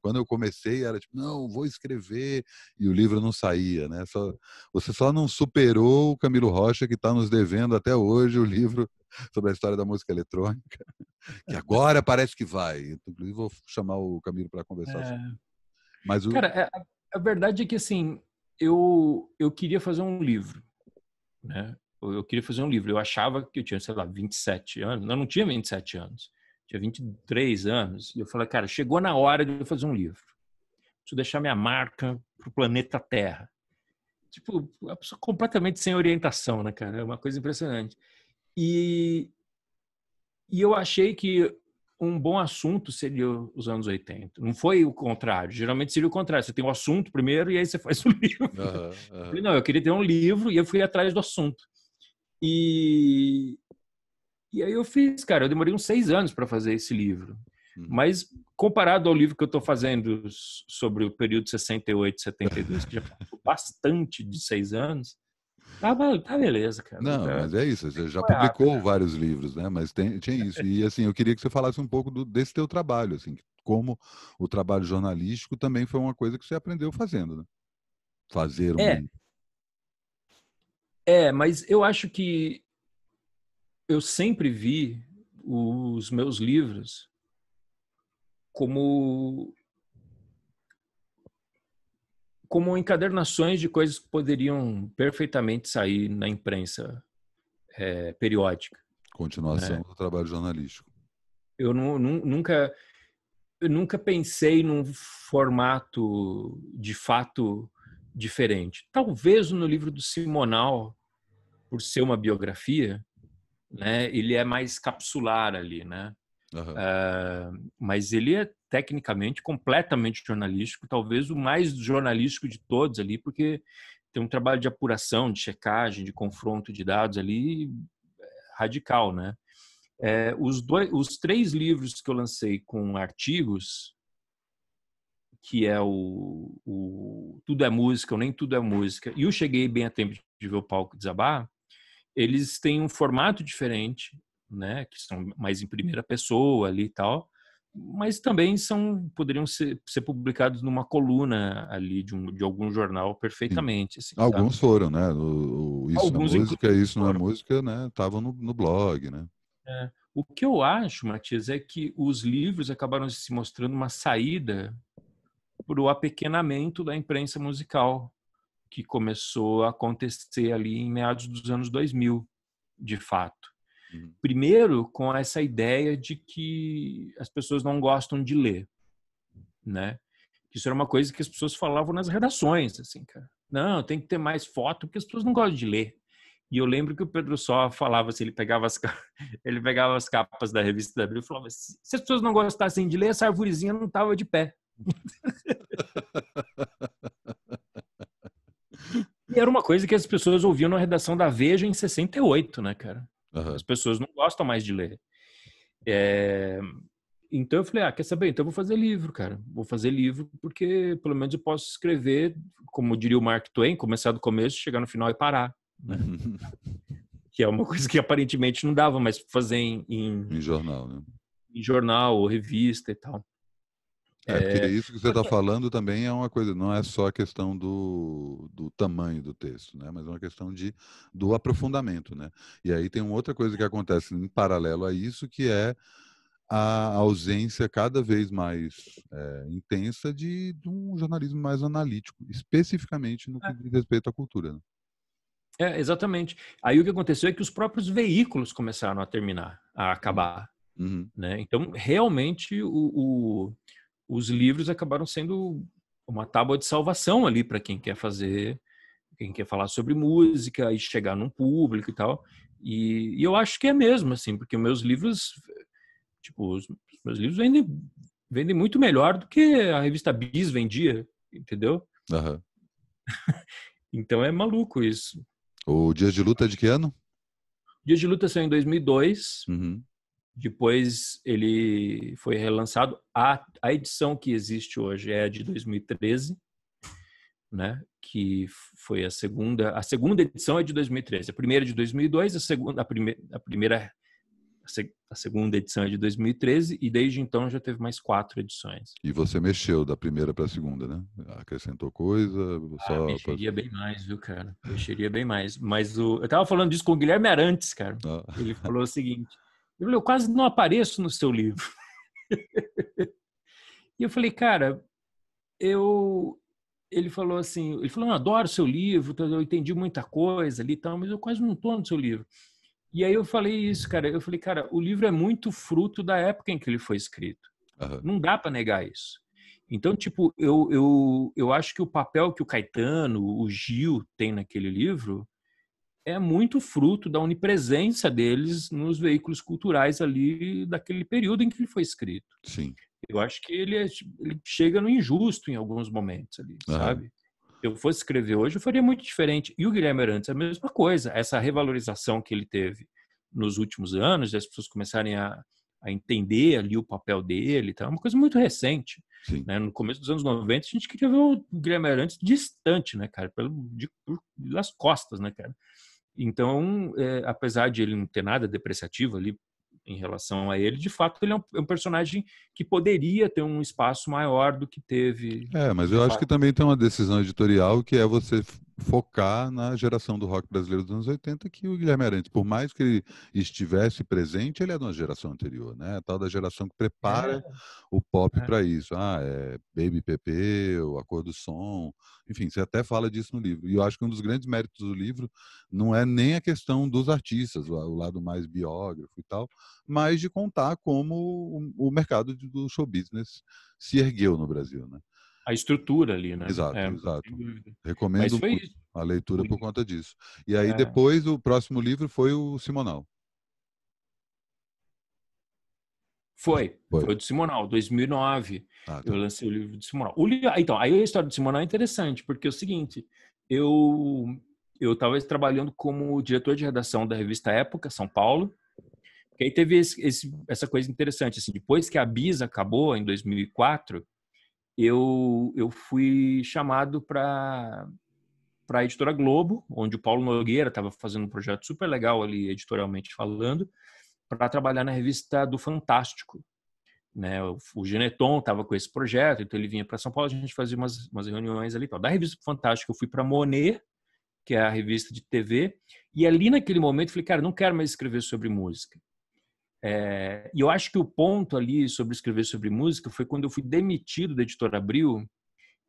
Quando eu comecei, era tipo, não, vou escrever, e o livro não saía, né? Só, você só não superou o Camilo Rocha, que está nos devendo até hoje o livro sobre a história da música eletrônica, que agora parece que vai. Inclusive, vou chamar o Camilo para conversar. É... Sobre. Mas o... Cara, é, a, a, verdade é que, assim, eu, eu queria fazer um livro, né? Eu, queria fazer um livro. Eu achava que eu tinha, sei lá, 27 anos. Não, eu não tinha 27 anos tinha 23 anos, e eu falei, cara, chegou na hora de eu fazer um livro. Preciso deixar minha marca pro planeta Terra. Tipo, uma pessoa completamente sem orientação, né, cara? É uma coisa impressionante. E, e eu achei que um bom assunto seria os anos 80. Não foi o contrário. Geralmente seria o contrário. Você tem o um assunto primeiro e aí você faz o livro. Uhum, uhum. não, eu queria ter um livro e eu fui atrás do assunto. E, e aí eu fiz, cara, eu demorei uns seis anos para fazer esse livro. Hum. Mas comparado ao livro que eu estou fazendo sobre o período 68, 72, que já passou bastante de seis anos, Tá, tá beleza, cara. Não, tá. mas é isso. Você já publicou né? vários livros, né? Mas tem, tinha isso. E assim, eu queria que você falasse um pouco do, desse teu trabalho, assim, como o trabalho jornalístico também foi uma coisa que você aprendeu fazendo, né? Fazer um. É, é mas eu acho que eu sempre vi os meus livros como como encadernações de coisas que poderiam perfeitamente sair na imprensa é, periódica. Continuação né? do trabalho jornalístico. Eu nunca eu nunca pensei num formato de fato diferente. Talvez no livro do Simonal, por ser uma biografia, né? Ele é mais capsular ali, né? Uhum. Uh, mas ele é tecnicamente completamente jornalístico, talvez o mais jornalístico de todos ali, porque tem um trabalho de apuração, de checagem, de confronto de dados ali eh, radical, né? É, os, dois, os três livros que eu lancei com artigos, que é o, o Tudo é Música, ou Nem Tudo é Música, e o Cheguei Bem a Tempo de Ver o Palco Desabar, eles têm um formato diferente, né, que são mais em primeira pessoa ali e tal, mas também são poderiam ser, ser publicados numa coluna ali de, um, de algum jornal perfeitamente. Assim, Alguns foram, né? O, o isso Alguns na música, isso não na música, né? Estavam no, no blog, né? É. O que eu acho, Matias, é que os livros acabaram se mostrando uma saída para o apequenamento da imprensa musical, que começou a acontecer ali em meados dos anos 2000, de fato. Uhum. Primeiro, com essa ideia de que as pessoas não gostam de ler, né? Isso era uma coisa que as pessoas falavam nas redações, assim, cara. Não, tem que ter mais foto, porque as pessoas não gostam de ler. E eu lembro que o Pedro Só falava assim, ele pegava as, ele pegava as capas da revista da Abril e falava assim, se as pessoas não gostassem de ler, essa arvorezinha não estava de pé. E era uma coisa que as pessoas ouviam na redação da Veja em 68, né, cara? Uhum. As pessoas não gostam mais de ler. É... Então eu falei, ah, quer saber? Então eu vou fazer livro, cara. Vou fazer livro porque pelo menos eu posso escrever, como diria o Mark Twain, começar do começo, chegar no final e parar. Né? que é uma coisa que aparentemente não dava, mas fazer em, em, em jornal, né? Em jornal ou revista e tal. É, porque é, isso que você está falando também é uma coisa, não é só a questão do, do tamanho do texto, né? mas é uma questão de, do aprofundamento. Né? E aí tem uma outra coisa que acontece em paralelo a isso, que é a ausência cada vez mais é, intensa de, de, um jornalismo mais analítico, especificamente no que é. diz respeito à cultura. Né? É, exatamente. Aí o que aconteceu é que os próprios veículos começaram a terminar, a uhum. acabar. Uhum. Né? Então, realmente, o, o os livros acabaram sendo uma tábua de salvação ali para quem quer fazer, quem quer falar sobre música e chegar num público e tal. E, e eu acho que é mesmo, assim, porque meus livros, tipo, os meus livros vendem, vendem muito melhor do que a revista Bis vendia, entendeu? Uhum. então é maluco isso. O Dias de Luta é de que ano? Dias de Luta saiu em 2002. Uhum. Depois ele foi relançado. A, a edição que existe hoje é a de 2013, né? que foi a segunda. A segunda edição é de 2013. A primeira é de 2002, a segunda, a, primeira, a primeira, a, segunda edição é de 2013 e desde então já teve mais quatro edições. E você mexeu da primeira para a segunda, né? Acrescentou coisa? Ah, só ah, mexeria pra... bem mais, viu, cara? Mexeria bem mais. Mas o, eu estava falando disso com o Guilherme Arantes, cara. Ah. Ele falou o seguinte. Eu, falei, eu quase não apareço no seu livro. e eu falei, cara, eu. Ele falou assim, ele falou, eu adoro seu livro, tá, eu entendi muita coisa ali e tal, mas eu quase não estou no seu livro. E aí eu falei isso, cara. Eu falei, cara, o livro é muito fruto da época em que ele foi escrito. Uhum. Não dá para negar isso. Então, tipo, eu, eu, eu acho que o papel que o Caetano, o Gil tem naquele livro é muito fruto da onipresença deles nos veículos culturais ali daquele período em que ele foi escrito. Sim. Eu acho que ele, é, ele chega no injusto em alguns momentos ali, uhum. sabe? Se eu fosse escrever hoje, eu faria muito diferente. E o Guilherme Arantes é a mesma coisa. Essa revalorização que ele teve nos últimos anos, as pessoas começarem a, a entender ali o papel dele, tá? é uma coisa muito recente. Né? No começo dos anos 90, a gente queria ver o Guilherme Arantes distante, né, cara? Pelo, de, por, das costas, né, cara? Então, é, apesar de ele não ter nada depreciativo ali em relação a ele, de fato ele é um, é um personagem que poderia ter um espaço maior do que teve. É, mas eu fato. acho que também tem uma decisão editorial que é você focar na geração do rock brasileiro dos anos 80, que o Guilherme Arantes, por mais que ele estivesse presente, ele é de uma geração anterior, né? A tal da geração que prepara é. o pop é. para isso. Ah, é Baby PP, o Acordo Som, enfim, você até fala disso no livro. E eu acho que um dos grandes méritos do livro não é nem a questão dos artistas, o lado mais biógrafo e tal, mas de contar como o mercado do show business se ergueu no Brasil, né? a estrutura ali, né? Exato, é, exato. Recomendo a leitura por conta disso. E aí é. depois o próximo livro foi o Simonal. Foi, foi, foi do Simonal, 2009. Ah, tá. Eu lancei o livro do Simonal. O, ah, então, aí a história do Simonal é interessante, porque é o seguinte, eu eu estava trabalhando como diretor de redação da revista Época, São Paulo. E aí teve esse, esse, essa coisa interessante, assim, depois que a Bisa acabou, em 2004, eu, eu fui chamado para a editora Globo, onde o Paulo Nogueira estava fazendo um projeto super legal ali, editorialmente falando, para trabalhar na revista do Fantástico. Né? O, o Geneton estava com esse projeto, então ele vinha para São Paulo, a gente fazia umas, umas reuniões ali. Tal. Da revista do Fantástico, eu fui para Monet, que é a revista de TV, e ali naquele momento eu falei, cara, não quero mais escrever sobre música. É, e eu acho que o ponto ali sobre escrever sobre música foi quando eu fui demitido da editora Abril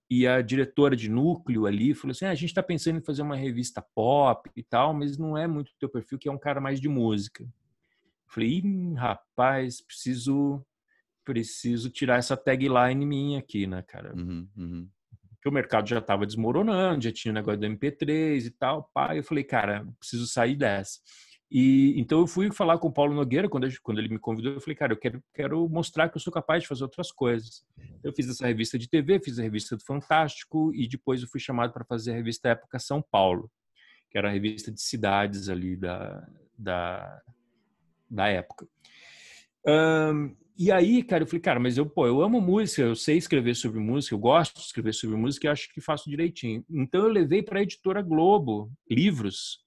e a diretora de núcleo ali falou assim: ah, a gente está pensando em fazer uma revista pop e tal, mas não é muito o teu perfil, que é um cara mais de música. Eu falei: rapaz, preciso preciso tirar essa tagline minha aqui, né, cara? Uhum, uhum. Porque o mercado já estava desmoronando, já tinha o negócio do MP3 e tal. pai eu falei, cara, preciso sair dessa. E então eu fui falar com o Paulo Nogueira quando, eu, quando ele me convidou. Eu falei, cara, eu quero, quero mostrar que eu sou capaz de fazer outras coisas. Uhum. Então, eu fiz essa revista de TV, fiz a revista do Fantástico e depois eu fui chamado para fazer a revista Época São Paulo, que era a revista de cidades ali da, da, da época. Um, e aí, cara, eu falei, cara, mas eu, pô, eu amo música, eu sei escrever sobre música, eu gosto de escrever sobre música e acho que faço direitinho. Então eu levei para a editora Globo livros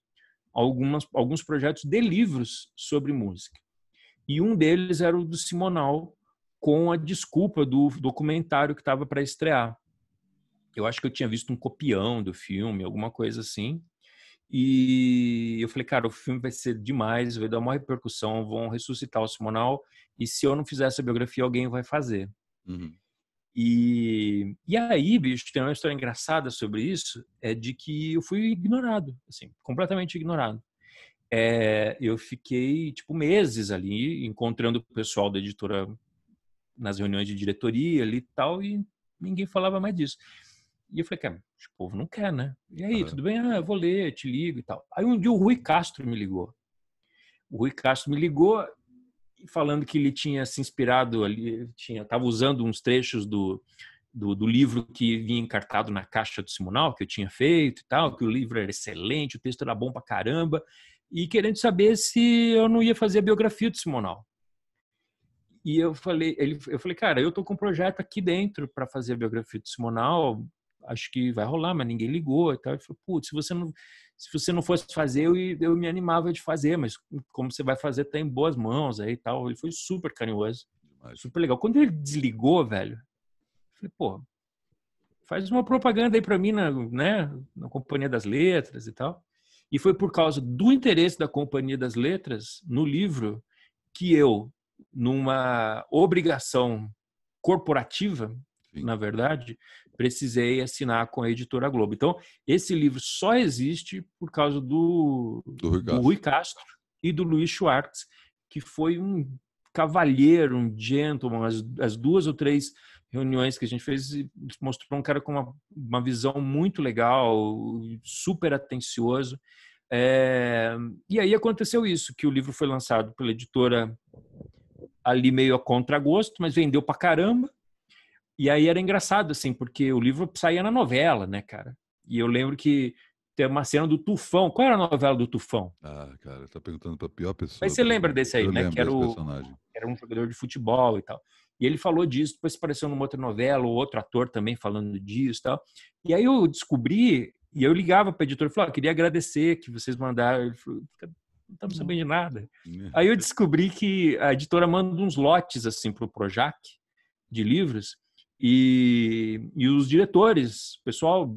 algumas, alguns projetos de livros sobre música. E um deles era o do Simonal, com a desculpa do documentário que estava para estrear. Eu acho que eu tinha visto um copião do filme, alguma coisa assim. E eu falei, cara, o filme vai ser demais, vai dar uma repercussão, vão ressuscitar o Simonal. E se eu não fizer essa biografia, alguém vai fazer. Uhum. E, e aí, bicho, tem uma história engraçada sobre isso, é de que eu fui ignorado, assim, completamente ignorado. É, eu fiquei, tipo, meses ali, encontrando o pessoal da editora nas reuniões de diretoria ali e tal, e ninguém falava mais disso. E eu falei, cara, o povo não quer, né? E aí, uhum. tudo bem? Ah, eu vou ler, eu te ligo e tal. Aí um dia o Rui Castro me ligou. O Rui Castro me ligou falando que ele tinha se inspirado ali, tinha estava usando uns trechos do, do, do, livro que vinha encartado na caixa do Simonal, que eu tinha feito e tal, que o livro era excelente, o texto era bom pra caramba, e querendo saber se eu não ia fazer a biografia do Simonal. E eu falei, ele, eu falei, cara, eu tô com um projeto aqui dentro para fazer a biografia do Simonal, acho que vai rolar, mas ninguém ligou e tal. Ele falou, putz, se você não se você não fosse fazer, eu, eu me animava de fazer, mas como você vai fazer, tá em boas mãos aí e tal. Ele foi super carinhoso, super legal. Quando ele desligou, velho, eu falei, pô, faz uma propaganda aí para mim na, né, na Companhia das Letras e tal. E foi por causa do interesse da Companhia das Letras no livro que eu, numa obrigação corporativa, na verdade, precisei assinar com a editora Globo. Então, esse livro só existe por causa do, do, Rui, Castro. Do Rui Castro e do Luiz Schwartz, que foi um cavalheiro, um gentleman, as, as, duas ou três reuniões que a gente fez mostrou um cara com uma, uma visão muito legal, super atencioso. É, e aí aconteceu isso, que o livro foi lançado pela editora ali meio a contragosto, mas vendeu pra caramba. E aí era engraçado, assim, porque o livro saía na novela, né, cara? E eu lembro que tem uma cena do Tufão. Qual era a novela do Tufão? Ah, cara, tá perguntando pra pior pessoa. Mas você lembra desse aí, eu né? Que era, o, era um jogador de futebol e tal. E ele falou disso, depois apareceu numa outra novela, ou outro ator também falando disso e tal. E aí eu descobri, e eu ligava para editor e falava, queria agradecer que vocês mandaram. Ele falou, não estamos hum. sabendo de nada. Hum. Aí eu descobri que a editora manda uns lotes assim para o Projac de livros, e, e os diretores, pessoal,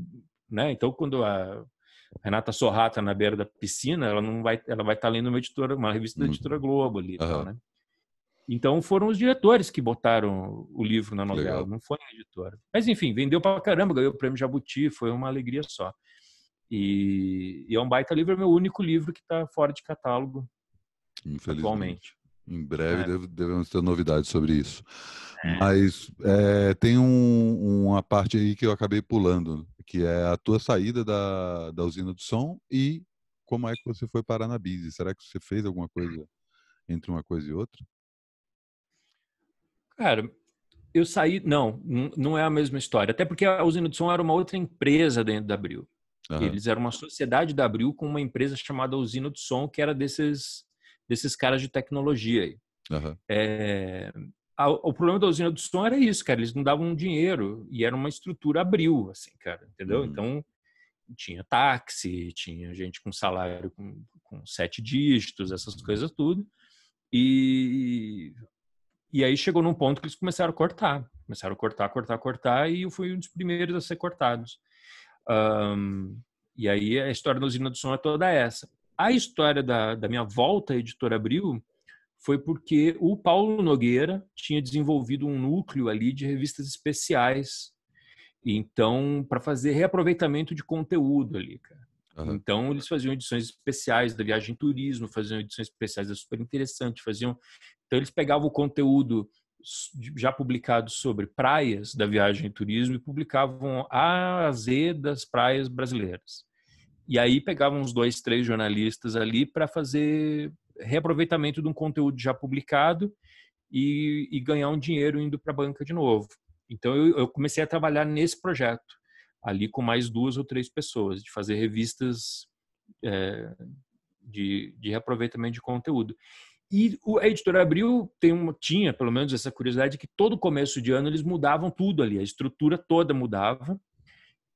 né? Então, quando a Renata Sorrata tá na beira da piscina, ela não vai, ela vai estar tá lendo uma editora, uma revista da uhum. editora Globo ali, uhum. Tá, tal, né? Então foram os diretores que botaram o livro na novela, Legal. não foi a editora. Mas enfim, vendeu pra caramba, ganhou o prêmio Jabuti, foi uma alegria só. E, e é um baita livro, é meu único livro que está fora de catálogo atualmente. Em breve é. devemos ter novidades sobre isso. É. Mas é, tem um, uma parte aí que eu acabei pulando, que é a tua saída da, da usina do som e como é que você foi parar na Biz. Será que você fez alguma coisa entre uma coisa e outra? Cara, eu saí. Não, não é a mesma história. Até porque a usina do som era uma outra empresa dentro da Abril. Uhum. Eles eram uma sociedade da Abril com uma empresa chamada Usina do Som, que era desses desses caras de tecnologia aí. Uhum. É, a, o problema da usina do som era isso, cara. Eles não davam dinheiro e era uma estrutura abril, assim, cara, entendeu? Uhum. Então tinha táxi, tinha gente com salário com, com sete dígitos, essas uhum. coisas tudo. E, e aí chegou num ponto que eles começaram a cortar. Começaram a cortar, cortar, cortar, e eu fui um dos primeiros a ser cortados. Um, e aí a história da usina do som é toda essa a história da, da minha volta à Editora Abril foi porque o Paulo Nogueira tinha desenvolvido um núcleo ali de revistas especiais. Então, para fazer reaproveitamento de conteúdo ali, cara. Uhum. Então, eles faziam edições especiais da Viagem Turismo, faziam edições especiais da é Super Interessante, faziam... Então, eles pegavam o conteúdo já publicado sobre praias da Viagem Turismo e publicavam A a Z das praias brasileiras. E aí pegavam uns dois, três jornalistas ali para fazer reaproveitamento de um conteúdo já publicado e, e ganhar um dinheiro indo para a banca de novo. Então eu, eu, comecei a trabalhar nesse projeto ali com mais duas ou três pessoas de fazer revistas é, de, de reaproveitamento de conteúdo. E a editora Abril uma, tinha, pelo menos, essa curiosidade que todo começo de ano eles mudavam tudo ali, a estrutura toda mudava.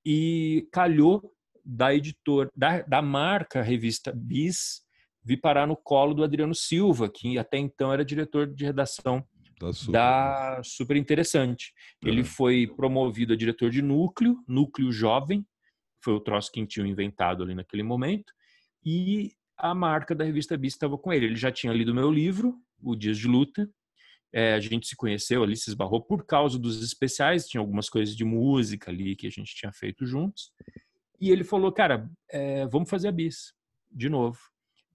E calhou da editora, da, da marca revista Bis, vi parar no colo do Adriano Silva, que até então era diretor de redação da Super, da super Interessante. Ele foi promovido a diretor de núcleo, núcleo jovem, foi o troço que tinham inventado ali naquele momento, e a marca da revista Bis estava com ele. Ele já tinha lido meu livro, O Dias de Luta, é, a gente se conheceu ali, se esbarrou por causa dos especiais, tinha algumas coisas de música ali que a gente tinha feito juntos. E ele falou, cara, é, vamos fazer a bis de novo.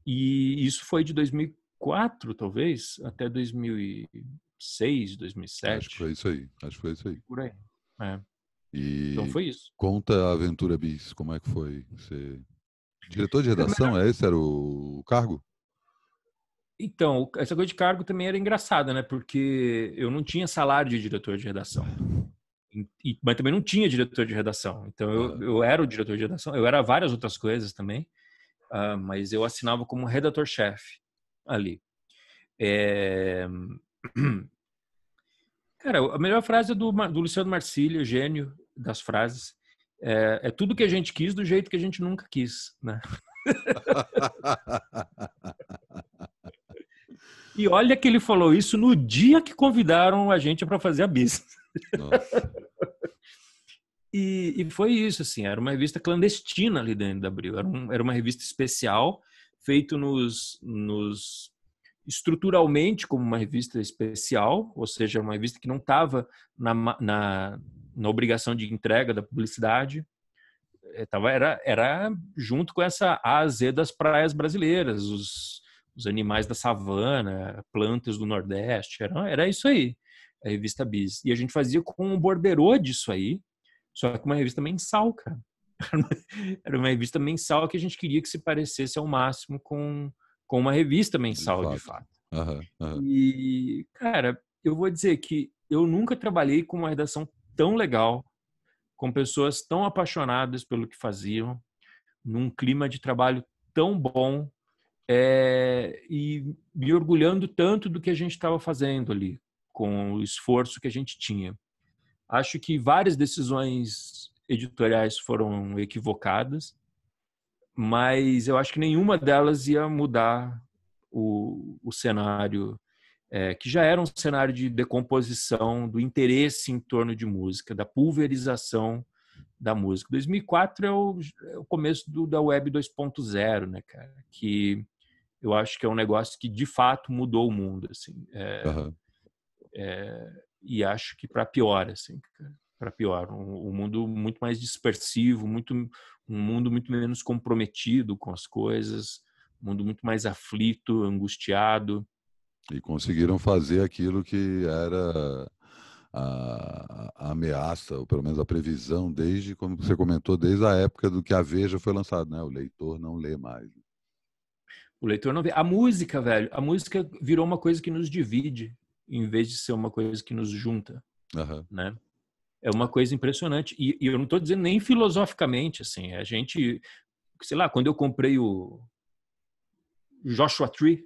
E isso foi de 2004, talvez, até 2006, 2007. Acho que foi isso aí. Acho que foi isso aí. Por aí. É. E então foi isso. Conta a aventura bis, como é que foi? Você... Diretor de redação, é esse era o cargo? Então, essa coisa de cargo também era engraçada, né? Porque eu não tinha salário de diretor de redação. E, mas também não tinha diretor de redação. Então eu, eu era o diretor de redação, eu era várias outras coisas também, uh, mas eu assinava como redator-chefe ali. É... Cara, a melhor frase é do, do Luciano Marcílio, gênio das frases. É, é tudo que a gente quis do jeito que a gente nunca quis, né? e olha que ele falou isso no dia que convidaram a gente para fazer a bis. e, e, foi isso, assim, era uma revista clandestina ali dentro da Abril, era, um, era uma revista especial, feito nos, nos estruturalmente como uma revista especial, ou seja, uma revista que não estava na, na, na, obrigação de entrega da publicidade, eh, tava, era, era junto com essa A a Z das praias brasileiras, os, os animais da savana, plantas do Nordeste, era, era isso aí a revista Bis. E a gente fazia com um borderô disso aí, só que uma revista mensal, cara. Era uma revista mensal que a gente queria que se parecesse ao máximo com, com uma revista mensal, de fato. De fato. Uhum, uhum. E, cara, eu vou dizer que eu nunca trabalhei com uma redação tão legal, com pessoas tão apaixonadas pelo que faziam, num clima de trabalho tão bom é, e me orgulhando tanto do que a gente estava fazendo ali com o esforço que a gente tinha. Acho que várias decisões editoriais foram equivocadas, mas eu acho que nenhuma delas ia mudar o, o cenário, é, que já era um cenário de decomposição do interesse em torno de música, da pulverização da música. 2004 é o, é o começo do, da Web 2.0, né, cara? Que eu acho que é um negócio que de fato mudou o mundo, assim. É, uhum. É, e acho que para pior, assim, para pior. Um, um, mundo muito mais dispersivo, muito, um mundo muito menos comprometido com as coisas, um mundo muito mais aflito, angustiado. E conseguiram fazer aquilo que era a, a, ameaça, ou pelo menos a previsão, desde, como você comentou, desde a época do que a Veja foi lançado, né? O leitor não lê mais. O leitor não vê. A música, velho, a música virou uma coisa que nos divide em vez de ser uma coisa que nos junta, uhum. né? É uma coisa impressionante. E, e eu não estou dizendo nem filosoficamente, assim. A gente, sei lá, quando eu comprei o Joshua Tree,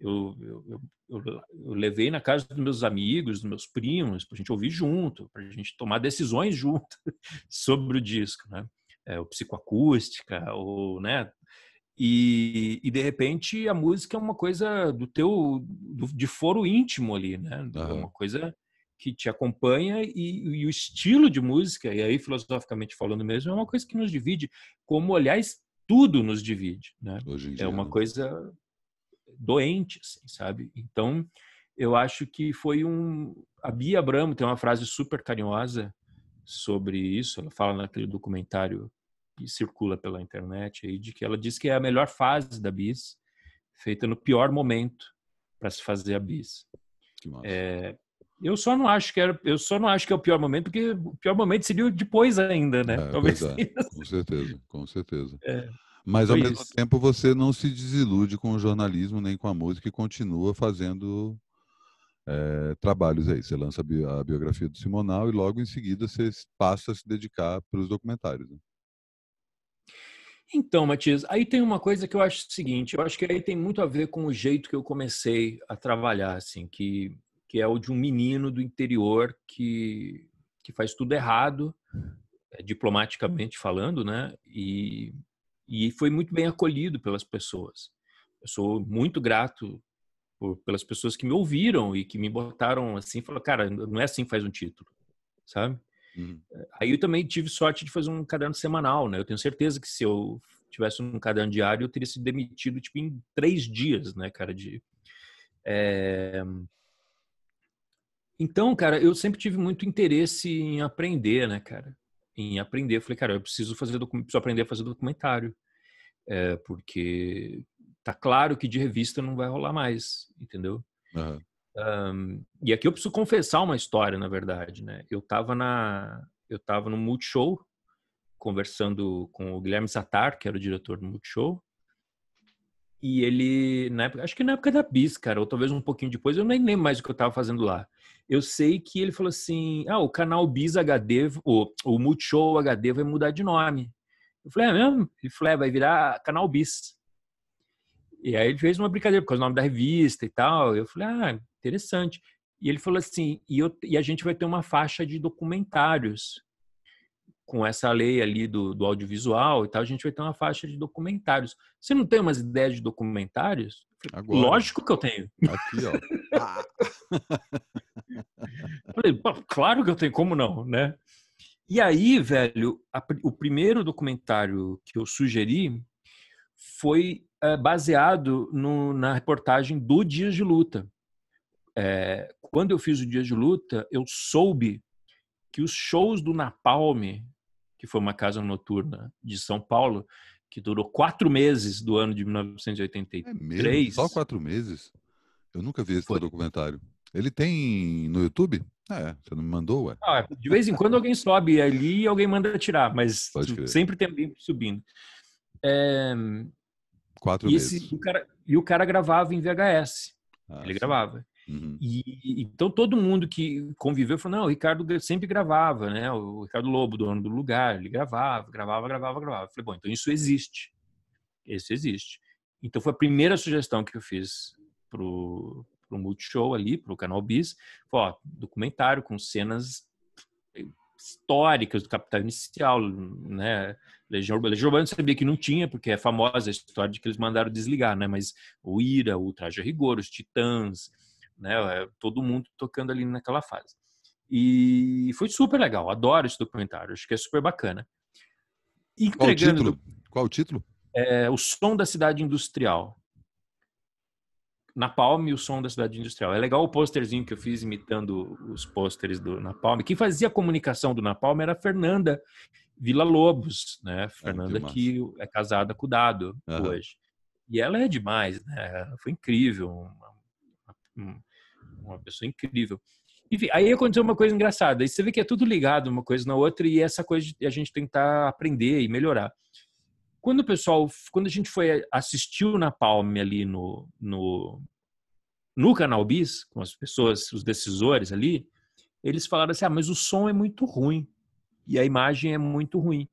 eu, eu, eu, eu levei na casa dos meus amigos, dos meus primos, para a gente ouvir junto, para a gente tomar decisões junto sobre o disco, né? É, o psicoacústica, ou né, e, e, de repente a música é uma coisa do teu do, de foro íntimo ali, né? Uhum. Uma coisa que te acompanha e, e, o estilo de música, e aí filosoficamente falando mesmo, é uma coisa que nos divide, como aliás tudo nos divide, né? é uma né? coisa doente, assim, sabe? Então eu acho que foi um a Bia Abramo tem uma frase super carinhosa sobre isso, ela fala naquele documentário que circula pela internet aí de que ela diz que é a melhor fase da bis, feita no pior momento para se fazer a bis. É, eu só não acho que era, eu só não acho que é o pior momento, porque o pior momento seria depois ainda, né? É, Talvez. É. Assim. Com certeza, com certeza. É, Mas ao mesmo isso. tempo você não se desilude com o jornalismo nem com a música e continua fazendo é, trabalhos aí. Você lança a, biografia do Simonal e logo em seguida você passa a se dedicar para os documentários. Né? Então, Matias, aí tem uma coisa que eu acho o seguinte, eu acho que aí tem muito a ver com o jeito que eu comecei a trabalhar, assim, que, que é o de um menino do interior que, que faz tudo errado, eh, diplomaticamente falando, né? E, e foi muito bem acolhido pelas pessoas. Eu sou muito grato por, pelas pessoas que me ouviram e que me botaram assim, falaram, cara, não é assim que faz um título, sabe? Uhum. Aí eu também tive sorte de fazer um caderno semanal, né? Eu tenho certeza que se eu tivesse um caderno diário, eu teria sido demitido, tipo, em três dias, né, cara, de... É... Então, cara, eu sempre tive muito interesse em aprender, né, cara? Em aprender. Eu falei, cara, eu preciso fazer docu... preciso aprender a fazer documentário. É, porque tá claro que de revista não vai rolar mais, entendeu? Uhum. Um, e aqui eu preciso confessar uma história, na verdade, né? Eu estava na, eu tava no Multishow, conversando com o Guilherme Satar, que era o diretor do Multishow, e ele, na época, acho que na época da Bis, cara, ou talvez um pouquinho depois, eu nem lembro mais o que eu estava fazendo lá. Eu sei que ele falou assim, ah, o canal Bis HD, o, o Multishow HD vai mudar de nome. Eu falei, é mesmo? Ele falou, é, vai virar canal Bis. E aí ele fez uma brincadeira, por causa do nome da revista e tal. Eu falei, ah, interessante. E ele falou assim, e, eu, e a gente vai ter uma faixa de documentários. Com essa lei ali do, do audiovisual e tal, a gente vai ter uma faixa de documentários. Você não tem umas ideias de documentários? Agora. Lógico que eu tenho. Aqui, ó. Ah. falei, claro que eu tenho, como não, né? E aí, velho, a, o primeiro documentário que eu sugeri foi é, baseado no, na reportagem do Dias de Luta. É, quando eu fiz o Dias de Luta, eu soube que os shows do Napalm, que foi uma casa noturna de São Paulo, que durou quatro meses do ano de 1983. É Só quatro meses? Eu nunca vi esse foi. documentário. Ele tem no YouTube? É, você não me mandou, ué. Ah, de vez em quando alguém sobe ali e alguém manda tirar, mas sempre tem alguém subindo. É, Quatro e esse, vezes. O cara, e o cara gravava em VHS. Ah, ele sim. gravava. Uhum. E, então todo mundo que conviveu falou: não, o Ricardo sempre gravava, né? O Ricardo Lobo, dono do lugar, ele gravava, gravava, gravava, gravava. Eu falei: bom, então isso existe. Isso existe. Então foi a primeira sugestão que eu fiz pro, pro Multishow ali, pro canal Bis: ó, documentário com cenas históricas do capital inicial, né? Legião Urbana. Legião Urbana sabia que não tinha, porque é famosa a história de que eles mandaram desligar, né? Mas o Ira, o Traje a Rigor, os Titãs, né? É, todo mundo tocando ali naquela fase. E foi super legal, adoro esse documentário, acho que é super bacana. Entregando Qual o título? Qual o título? É, o Som da Cidade Industrial. Napalm e o som da cidade industrial. É legal o posterzinho que eu fiz imitando os pôsteres do Napalm. Quem fazia a comunicação do Napalm era a Fernanda Vila Lobos, né? Fernanda é, que, que, é casada com o Dado uhum. hoje. E ela é demais, né? Foi incrível, uma, uma pessoa incrível. Enfim, aí aconteceu uma coisa engraçada. E você vê que é tudo ligado uma coisa na outra e essa coisa de a gente tentar aprender e melhorar. Quando o pessoal, quando a gente foi assistiu na Palme ali no, no, no canal Bis, com as pessoas, os decisores ali, eles falaram assim: ah, mas o som é muito ruim e a imagem é muito ruim.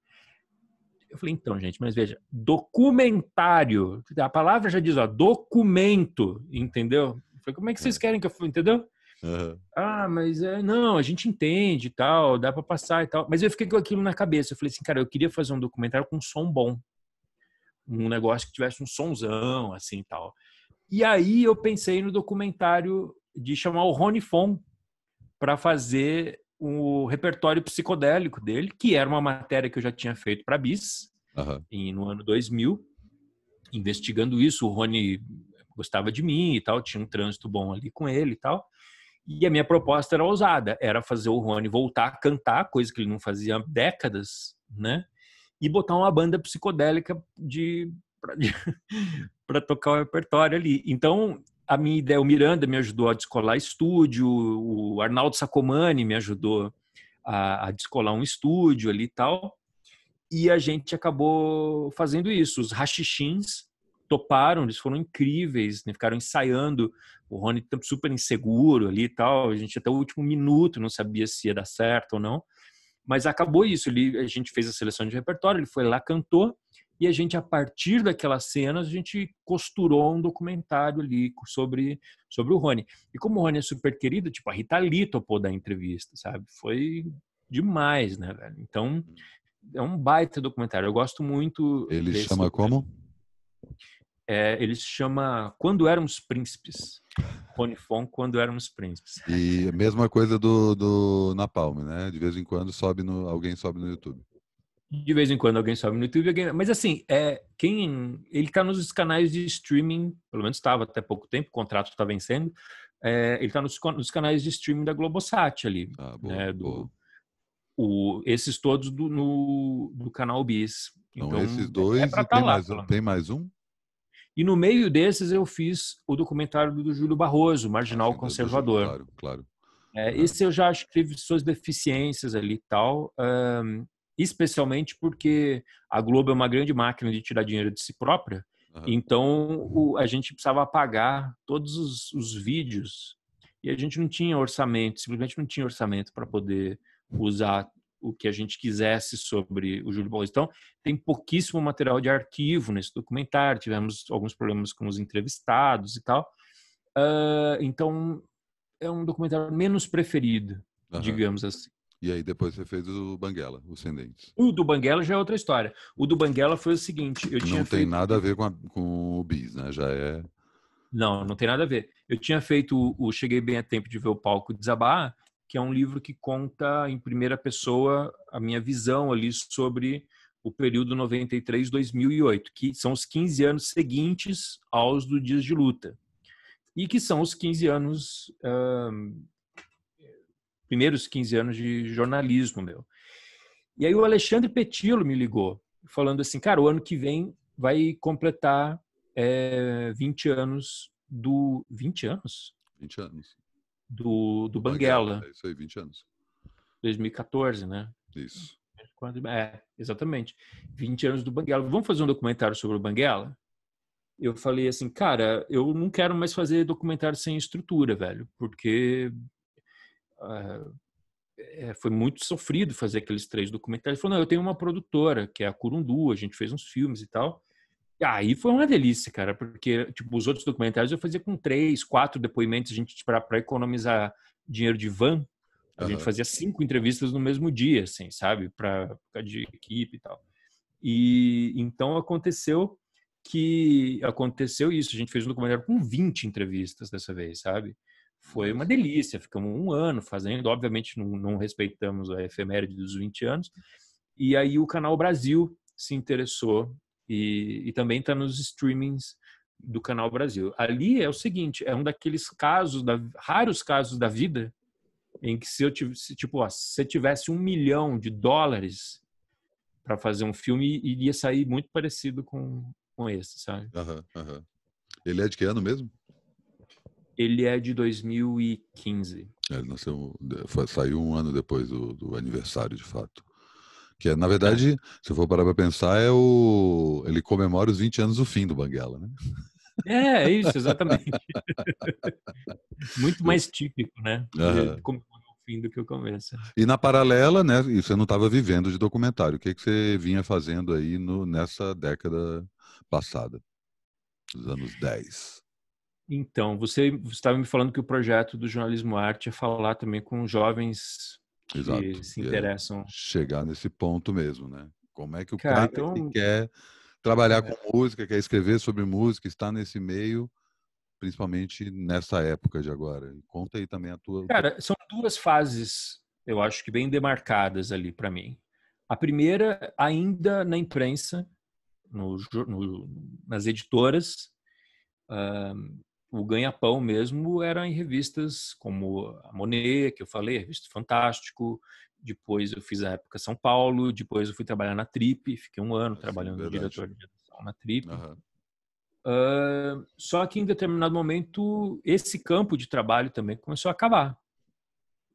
Eu falei, então, gente, mas veja, documentário, a palavra já diz, ó, documento, entendeu? Eu falei, como é que vocês é. querem que eu fale, entendeu? Uhum. Ah, mas é, não, a gente entende e tal, dá para passar e tal. Mas eu fiquei com aquilo na cabeça. Eu falei assim, cara, eu queria fazer um documentário com som bom um negócio que tivesse um sonzão, assim, tal. E aí eu pensei no documentário de chamar o Rony Fon para fazer o repertório psicodélico dele, que era uma matéria que eu já tinha feito para Bis, uhum. em, no ano 2000. Investigando isso, o Rony gostava de mim e tal, tinha um trânsito bom ali com ele e tal. E a minha proposta era ousada, era fazer o Rony voltar a cantar, coisa que ele não fazia há décadas, né? e botar uma banda psicodélica de para tocar o repertório ali. Então, a minha ideia, o Miranda me ajudou a descolar estúdio, o Arnaldo Sacomani me ajudou a, a descolar um estúdio ali e tal. E a gente acabou fazendo isso. Os rachichins toparam, eles foram incríveis, né? ficaram ensaiando. O Rony tá super inseguro ali e tal. A gente até o último minuto não sabia se ia dar certo ou não. Mas acabou isso, ele, a gente fez a seleção de repertório, ele foi lá, cantou, e a gente, a partir daquelas cenas, a gente costurou um documentário ali sobre, sobre o Rony. E como o Rony é super querido, tipo, a Rita Lee topou da entrevista, sabe? Foi demais, né, velho? Então, uhum. é um baita documentário. Eu gosto muito. Ele chama como? é, ele se chama Quando Éramos Príncipes. Rony Fon, Quando Éramos Príncipes. E a mesma coisa do, do Napalm, né? De vez em quando sobe no, alguém sobe no YouTube. De vez em quando alguém sobe no YouTube. Alguém... Mas assim, é, quem ele está nos canais de streaming, pelo menos estava até pouco tempo, o contrato está vencendo. É, ele está nos, nos, canais de streaming da Globosat ali. Ah, né, boa, né? do, o, esses todos do, no, do canal Bis. Então, então esses é, é dois é e tá tem, lá, mais tem mais um? E no meio desses eu fiz o documentário do Júlio Barroso, Marginal ah, Conservador. Júlio, claro, claro. É, Esse eu já acho que teve suas deficiências ali e tal, um, especialmente porque a Globo é uma grande máquina de tirar dinheiro de si própria, uhum. então o, a gente precisava apagar todos os, os, vídeos e a gente não tinha orçamento, simplesmente não tinha orçamento para poder usar o que a gente quisesse sobre o Júlio Boas. Então, tem pouquíssimo material de arquivo nesse documentário, tivemos alguns problemas com os entrevistados e tal. Uh, então, é um documentário menos preferido, uhum. digamos assim. E aí depois você fez o Banguela, o Sem O do Banguela já é outra história. O do Banguela foi o seguinte, eu tinha Não tem feito... nada a ver com, a, com o Bis, né? Já é... Não, não tem nada a ver. Eu tinha feito o Cheguei Bem a Tempo de Ver o Palco Desabar, que é um livro que conta em primeira pessoa a minha visão ali sobre o período 93-2008, que são os 15 anos seguintes aos do Dias de Luta, e que são os 15 anos, primeiros 15 anos de jornalismo meu. E aí o Alexandre Petilo me ligou, falando assim, cara, o ano que vem vai completar é, eh, 20 anos do... 20 anos? 20 anos do, do Banguela. É isso aí, 20 anos. 2014, né? Isso. É, exatamente. 20 anos do Banguela. Vamos fazer um documentário sobre o Banguela? Eu falei assim, cara, eu não quero mais fazer documentário sem estrutura, velho, porque uh, é, foi muito sofrido fazer aqueles três documentários. Ele falou, não, eu tenho uma produtora, que é a Curundu, a gente fez uns filmes e tal. Aí ah, foi uma delícia, cara, porque tipo, os outros documentários eu fazia com três, quatro depoimentos, a gente para tipo, economizar dinheiro de van, a uhum. gente fazia cinco entrevistas no mesmo dia, assim, sabe, para de equipe e tal. E então aconteceu que aconteceu isso, a gente fez um documentário com 20 entrevistas dessa vez, sabe? Foi uma delícia, ficamos um ano fazendo, obviamente não, não respeitamos a efeméride dos 20 anos. E aí o canal Brasil se interessou e, e também está nos streamings do Canal Brasil. Ali é o seguinte, é um daqueles casos, da, raros casos da vida, em que se eu tivesse, tipo, ó, se tivesse um milhão de dólares para fazer um filme, iria sair muito parecido com, com esse, sabe? Aham, aham. Ele é de que ano mesmo? Ele é de 2015. É, ele nasceu, foi, saiu um ano depois do, do aniversário, de fato. Que é, na verdade, se eu for parar para pensar, é o. Ele comemora os 20 anos do fim do Banguela, né? É, é isso, exatamente. Muito mais típico, né? Uhum. o fim do que o começo. Né. E na paralela, né? você não estava vivendo de documentário. O que, é que você vinha fazendo aí no, nessa década passada, dos anos 10? Então, você estava me falando que o projeto do Jornalismo Arte é falar também com jovens Exato. que se é, interessam. É chegar nesse ponto mesmo, né? Como é que o cara, cara então... que quer trabalhar com é. música, quer escrever sobre música, está nesse meio, principalmente nessa época de agora? Conta aí também a tua. Cara, são duas fases, eu acho que bem demarcadas ali para mim. A primeira, ainda na imprensa, no, no, nas editoras, uh, o ganha-pão mesmo era em revistas como a Monet, que eu falei, revista Fantástico. Depois eu fiz a época São Paulo, depois eu fui trabalhar na Trip, fiquei um ano ah, trabalhando diretor de na Trip. Uhum. Uh, só que em determinado momento esse campo de trabalho também começou a acabar,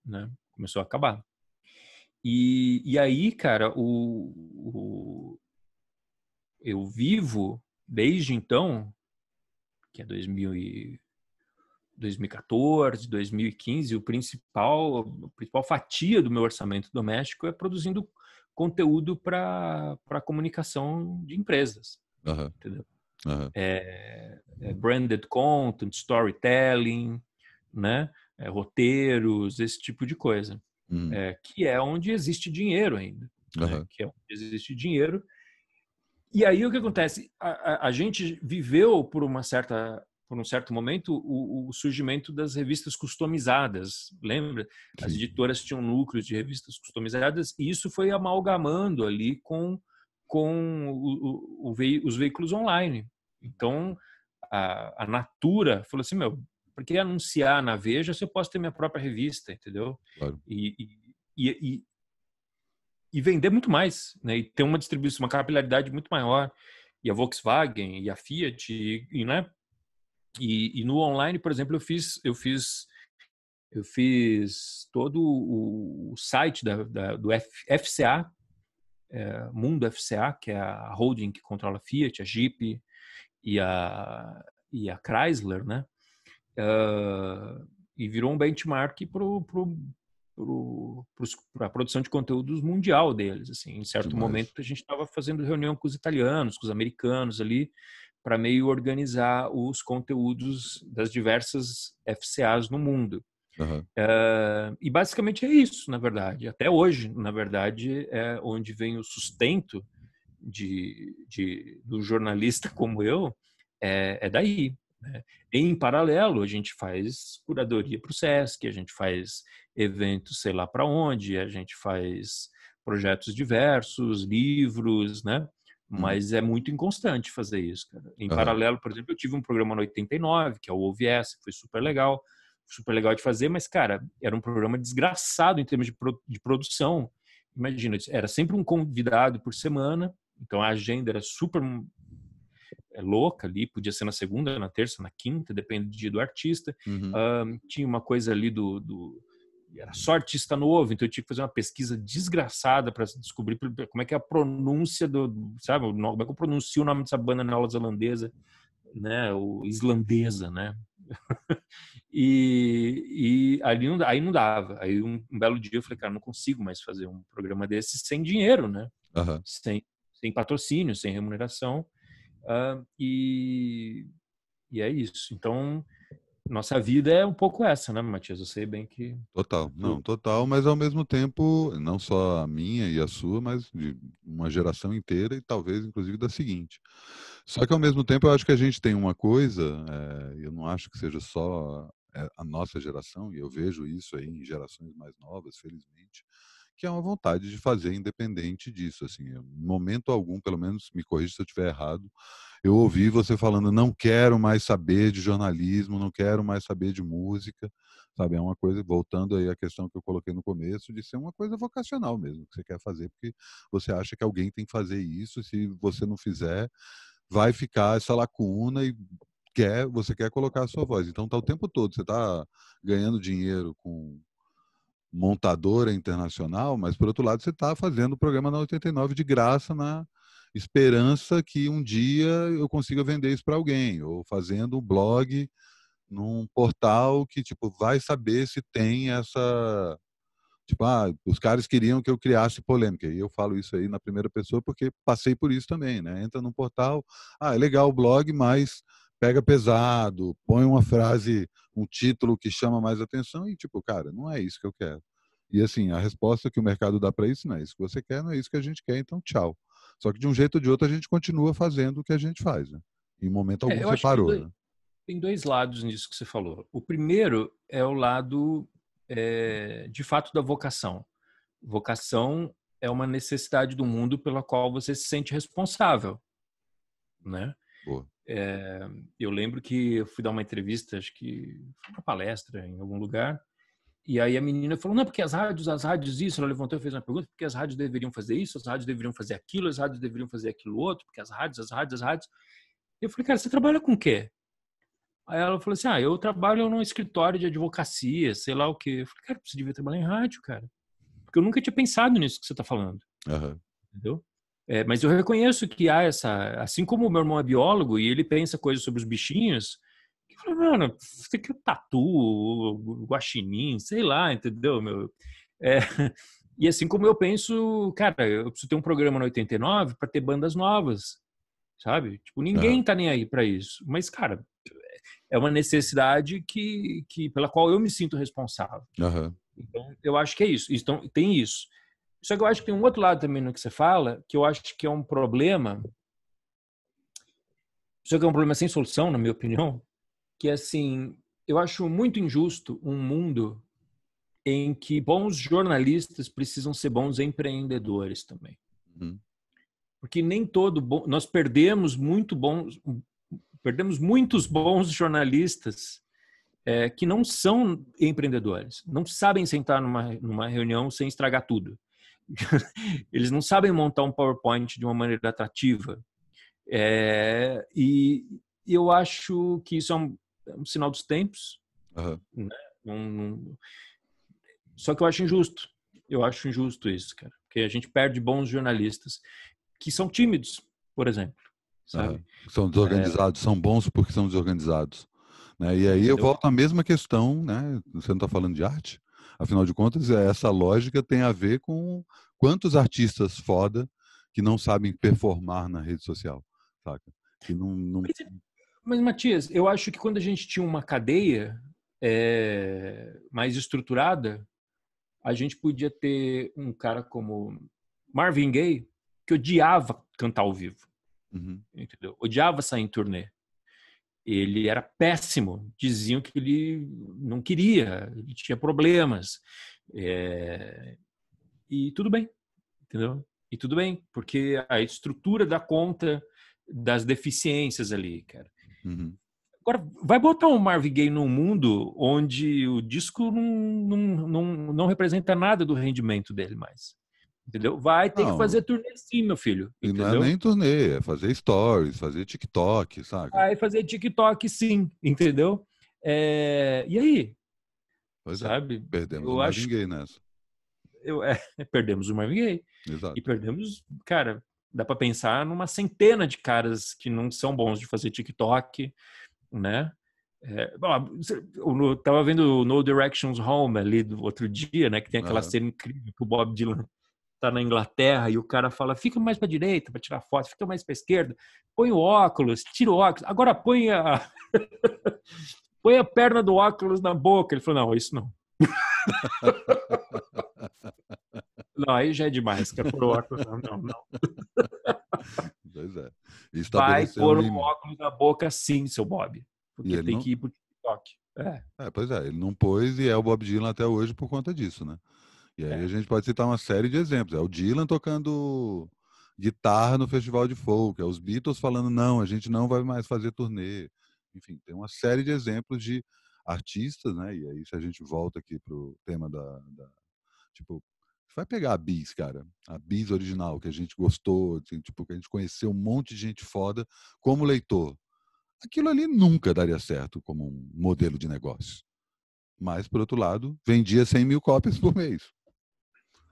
né? Começou a acabar. E, e aí, cara, o, o eu vivo desde então que é 2014, 2015, o principal, a principal fatia do meu orçamento doméstico é produzindo conteúdo para comunicação de empresas. Uhum. Entendeu? Uhum. É, é branded content, storytelling, né? É, roteiros, esse tipo de coisa. Uhum. que é onde existe dinheiro ainda. Né? Que é onde existe dinheiro e aí o que acontece? A, a, a gente viveu por uma certa por um certo momento, o, o, surgimento das revistas customizadas. Lembra? As editoras tinham núcleos de revistas customizadas e isso foi amalgamando ali com, com o, o, os veículos online. Então, a, a Natura falou assim, meu, para que anunciar na Veja se eu posso ter minha própria revista, entendeu? Claro. E, e, e, e vender muito mais, né? E ter uma distribuição, uma capilaridade muito maior. E a Volkswagen, e a Fiat, e, e né? E, e, no online, por exemplo, eu fiz, eu fiz, eu fiz todo o, site da, da do F, FCA, é, Mundo FCA, que é a holding que controla a Fiat, a Jeep e a, e a Chrysler, né? Uh, e virou um benchmark para o para a produção de conteúdos mundial deles. Assim, em certo Demais. momento a gente estava fazendo reunião com os italianos, com os americanos ali, para meio organizar os conteúdos das diversas FCAs no mundo. Uhum. Uh, e basicamente é isso, na verdade. Até hoje, na verdade, é onde vem o sustento de, de do jornalista como eu, é, é daí. Né? Em paralelo, a gente faz curadoria para o SESC, a gente faz eventos, sei lá para onde, a gente faz projetos diversos, livros, né? Uhum. Mas uhum. é muito inconstante fazer isso, cara. Em uhum. paralelo, por exemplo, eu tive um programa no 89, que é o OVS, foi super legal, super legal de fazer, mas, cara, era um programa desgraçado em termos de, pro, de produção. Imagina, era sempre um convidado por semana, então a agenda era super é, louca ali, podia ser na segunda, na terça, na quinta, depende do dia do artista. Uhum. Um, tinha uma coisa ali do, do era só artista novo, então eu tinha que fazer uma pesquisa desgraçada para descobrir como é que é a pronúncia do, sabe, como é que eu pronuncio o nome dessa banda na neozelandesa, né, o islandesa, né? e, e ali não, aí não dava. Aí um, um, belo dia eu falei, cara, não consigo mais fazer um programa desse sem dinheiro, né? Uhum. Sem, sem patrocínio, sem remuneração. Uh, e, e é isso. Então, nossa vida é um pouco essa, né, Matias? Eu sei bem que. Total, não, total, mas ao mesmo tempo, não só a minha e a sua, mas de uma geração inteira e talvez inclusive da seguinte. Só que ao mesmo tempo, eu acho que a gente tem uma coisa, é, eu não acho que seja só eh, a nossa geração, e eu vejo isso aí em gerações mais novas, felizmente, que é uma vontade de fazer independente disso. Assim, momento algum, pelo menos me corrija se eu estiver errado, eu ouvi uhum. você falando não quero mais saber de jornalismo, não quero mais saber de música, sabe? É uma coisa voltando aí à questão que eu coloquei no começo de ser uma coisa vocacional mesmo que você quer fazer porque você acha que alguém tem que fazer isso, se você não fizer vai ficar essa lacuna e quer, você quer colocar a sua voz. Então tá o tempo todo, você tá ganhando dinheiro com montadora internacional, mas por outro lado você está fazendo o programa na 89 de graça na esperança que um dia eu consiga vender isso para alguém, ou fazendo um blog num portal que tipo vai saber se tem essa tipo ah, os caras queriam que eu criasse polêmica e eu falo isso aí na primeira pessoa porque passei por isso também, né? Entra num portal, ah, é legal o blog, mas pega pesado, põe uma frase, um título que chama mais atenção e tipo, cara, não é isso que eu quero. E assim, a resposta que o mercado dá para isso não é isso que você quer, não é isso que a gente quer, então tchau. Só que de um jeito ou de outro a gente continua fazendo o que a gente faz, né? Em momento é, algum é, você parou, tem dois, né? tem dois lados nisso que você falou. O primeiro é o lado é, de fato da vocação. Vocação é uma necessidade do mundo pela qual você se sente responsável, né? É, eu lembro que eu fui dar uma entrevista, acho que foi uma palestra em algum lugar, e aí a menina falou, não, porque as rádios, as rádios isso, ela levantou e fez uma pergunta, porque as rádios deveriam fazer isso, as rádios deveriam fazer aquilo, as rádios deveriam fazer aquilo outro, porque as rádios, as rádios, as rádios. Eu falei, cara, você trabalha com o quê? Aí ela falou assim, ah, eu trabalho num escritório de advocacia, sei lá o quê. Eu falei, cara, você devia trabalhar em rádio, cara. Porque eu nunca tinha pensado nisso que você está falando. Uhum. Entendeu? É, mas eu reconheço que há essa. Assim como o meu irmão é biólogo e ele pensa coisas sobre os bichinhos, mano, você quer tatu, guaxinim, sei lá, entendeu, meu? É, e assim como eu penso, cara, eu preciso ter um programa no 89 para ter bandas novas, sabe? Tipo, ninguém está é. nem aí para isso. Mas, cara, é uma necessidade que, que pela qual eu me sinto responsável. Uhum. Então, eu acho que é isso. Então, tem isso. Só que eu acho que tem um outro lado também no que você fala, que eu acho que é um problema, só que é um problema sem solução, na minha opinião, que é assim, eu acho muito injusto um mundo em que bons jornalistas precisam ser bons empreendedores também. Uhum. Porque nem todo bom, nós perdemos muito bons, perdemos muitos bons jornalistas é, que não são empreendedores, não sabem sentar numa, numa reunião sem estragar tudo. eles não sabem montar um PowerPoint de uma maneira atrativa. É, e eu acho que isso é um, é um sinal dos tempos. Uhum. Né? Um, um... Só que eu acho injusto. Eu acho injusto isso, cara. Porque a gente perde bons jornalistas que são tímidos, por exemplo. Sabe? Uhum. São desorganizados, é... são bons porque são desorganizados. Né? E aí Entendeu? eu volto à mesma questão, né? Você não está falando de arte? Afinal de contas, é, essa lógica tem a ver com quantos artistas foda que não sabem performar na rede social, saca? Que não, não... Mas, mas, Matias, eu acho que quando a gente tinha uma cadeia é, mais estruturada, a gente podia ter um cara como Marvin Gaye, que odiava cantar ao vivo. Uhum. Entendeu? Odiava sair em turnê. Ele era péssimo, diziam que ele não queria, ele tinha problemas. É... E tudo bem, entendeu? E tudo bem, porque a estrutura dá conta das deficiências ali, cara. Uhum. Agora, vai botar um Marvin Gaye num mundo onde o disco não, não, não, não representa nada do rendimento dele mais. Entendeu? Vai ter não, que fazer turnê sim, meu filho. Entendeu? Não é nem turnê, é fazer stories, fazer TikTok, sabe? Vai fazer TikTok sim, entendeu? É... E aí? Pois é, sabe? É, perdemos eu o Marvin Gaye nessa. Eu, é, perdemos o Marvin Gaye. Exato. E perdemos, cara, dá para pensar numa centena de caras que não são bons de fazer TikTok, né? É, eu tava vendo o No Directions Home ali do outro dia, né? Que tem aquela uhum. cena incrível que o Bob Dylan tá na Inglaterra e o cara fala, fica mais para direita para tirar foto, fica mais para esquerda, põe o óculos, tira o óculos, agora põe a põe a perna do óculos na boca. Ele falou, não, isso não. não, aí já é demais, quer pôr o óculos, não, não, não. Pois é. Tá Vai pôr um o óculos na boca sim, seu Bob, porque tem não... que ir pro TikTok. É. é, pois é, ele não pôs e é o Bob Dylan até hoje por conta disso, né? E aí é. a gente pode citar uma série de exemplos. É o Dylan tocando guitarra no festival de folk, é os Beatles falando não, a gente não vai mais fazer turnê. Enfim, tem uma série de exemplos de artistas, né? E aí se a gente volta aqui pro tema da, da tipo, vai pegar a Bis, cara, a Bis original que a gente gostou, assim, tipo, que a gente conheceu um monte de gente foda como leitor. Aquilo ali nunca daria certo como um modelo de negócio. Mas, por outro lado, vendia 100 mil cópias por mês.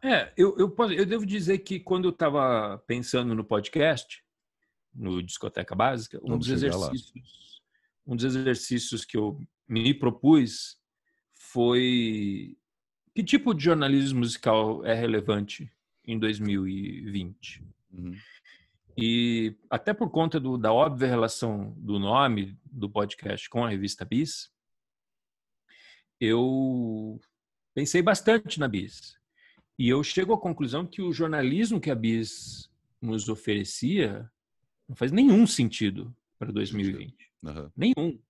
É, eu, eu, posso, eu devo dizer que quando eu estava pensando no podcast, no Discoteca Básica, um dos, exercícios, um dos exercícios que eu me propus foi que tipo de jornalismo musical é relevante em 2020? Uhum. E até por conta do, da óbvia relação do nome do podcast com a revista Bis, eu pensei bastante na Bis. E eu chego à conclusão que o jornalismo que a BIS nos oferecia não faz nenhum sentido para 2020. Uhum. Nenhum.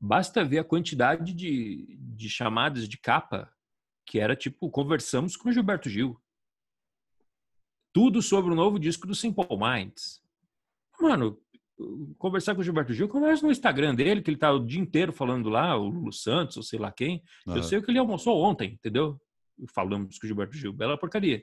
Basta ver a quantidade de, de chamadas de capa que era tipo, conversamos com Gilberto Gil. Tudo sobre o novo disco do Simple Minds. Mano, conversar com o Gilberto Gil, conversa no Instagram dele, que ele tá o dia inteiro falando lá, o Lulu Santos, ou sei lá quem. Uhum. Eu sei o que ele almoçou ontem, entendeu? falamos que o Gilberto Gil, bela porcaria.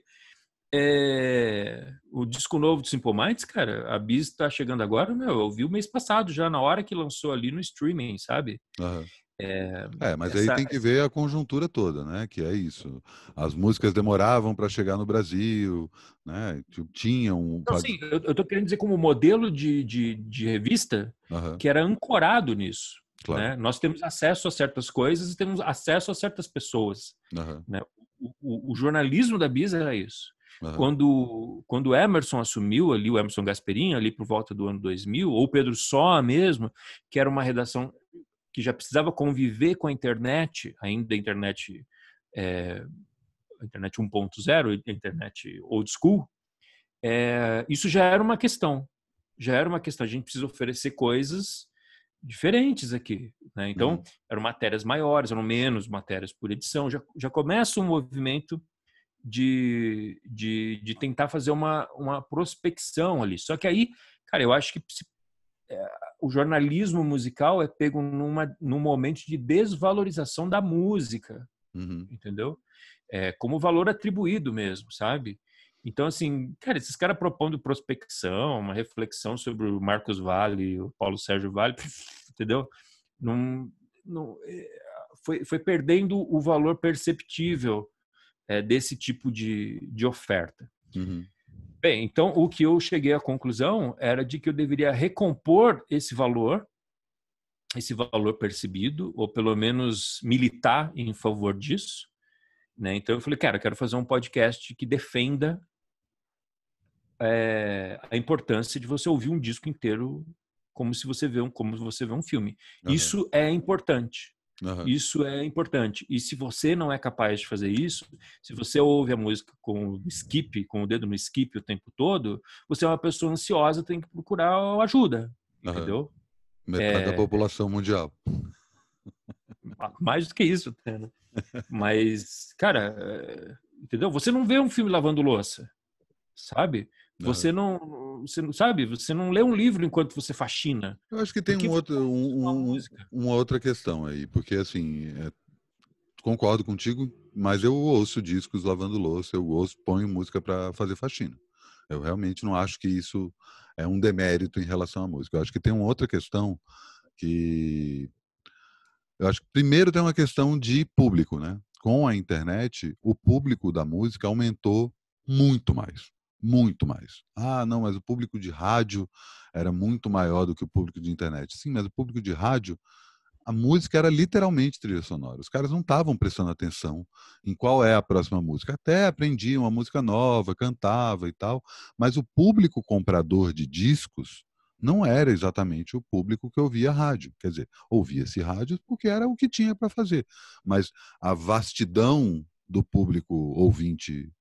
É, o disco novo do Simple Minds, cara, a Biz está chegando agora, meu, eu vi o mês passado já, na hora que lançou ali no streaming, sabe? Uhum. É, é, mas essa... aí tem que ver a conjuntura toda, né? Que é isso. As músicas demoravam para chegar no Brasil, né? tinham um. eu, eu tô querendo dizer como modelo de, de, de revista uhum. que era ancorado nisso. Claro. Né? Nós temos acesso a certas coisas e temos acesso a certas pessoas. Uhum. Né? o, o jornalismo da Bisa era isso. Uhum. Quando, quando Emerson assumiu ali, o Emerson Gasperinho, ali por volta do ano 2000, ou Pedro Só mesmo, que era uma redação que já precisava conviver com a internet, ainda a internet, é, internet 1.0, internet old school, é, isso já era uma questão. Já era uma questão. A gente precisa oferecer coisas diferentes aqui. Né? Então, uhum. eram matérias maiores, eram menos matérias por edição. Já, já começa um movimento de, de, de tentar fazer uma, uma prospecção ali. Só que aí, cara, eu acho que se, é, o jornalismo musical é pego numa, num momento de desvalorização da música, uhum. entendeu? É, como valor atribuído mesmo, sabe? Então, assim, cara, esses caras propondo prospecção, uma reflexão sobre o Marcos Vale, o Paulo Sérgio Vale, entendeu? Não, não, é, foi, foi perdendo o valor perceptível é, desse tipo de, de oferta. Uhum. Bem, então o que eu cheguei à conclusão era de que eu deveria recompor esse valor, esse valor percebido, ou pelo menos militar em favor disso. Né? Então eu falei, cara, eu quero fazer um podcast que defenda é, a importância de você ouvir um disco inteiro como se você vê um, como você vê um filme. Uhum. Isso é importante. Uhum. Isso é importante. E se você não é capaz de fazer isso, se você ouve a música com o skip, com o dedo no skip o tempo todo, você é uma pessoa ansiosa, tem que procurar ajuda, uhum. entendeu? Metade é... da população mundial. Mais do que isso, né? Mas, cara, eh, entendeu? Você não vê um filme lavando louça, sabe? Não. Você não, você não sabe, você não lê um livro enquanto você faxina. Eu acho que tem um outro, um, um, uma outra questão aí, porque assim, é, concordo contigo, mas eu ouço discos lavando louça, eu ouço, ponho música para fazer faxina. Eu realmente não acho que isso é um demérito em relação à música. Eu acho que tem uma outra questão que eu acho que primeiro tem uma questão de público, né? Com a internet, o público da música aumentou muito mais muito mais. Ah, não, mas o público de rádio era muito maior do que o público de internet. Sim, mas o público de rádio, a música era literalmente trilha sonora. Os caras não estavam prestando atenção em qual é a próxima música. Até aprendiam uma música nova, cantava e tal, mas o público comprador de discos não era exatamente o público que ouvia rádio. Quer dizer, ouvia-se rádio porque era o que tinha para fazer. Mas a vastidão do público ouvinte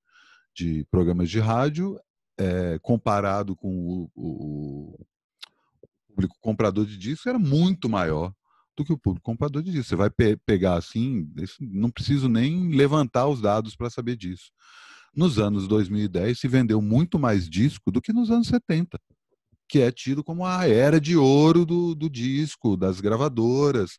de programas de rádio, é, comparado com o, o, o, público comprador de disco, era muito maior do que o público comprador de disco. Você vai pe pegar assim, não preciso nem levantar os dados para saber disso. Nos anos 2010 se vendeu muito mais disco do que nos anos 70 que é tido como a era de ouro do, do disco, das gravadoras,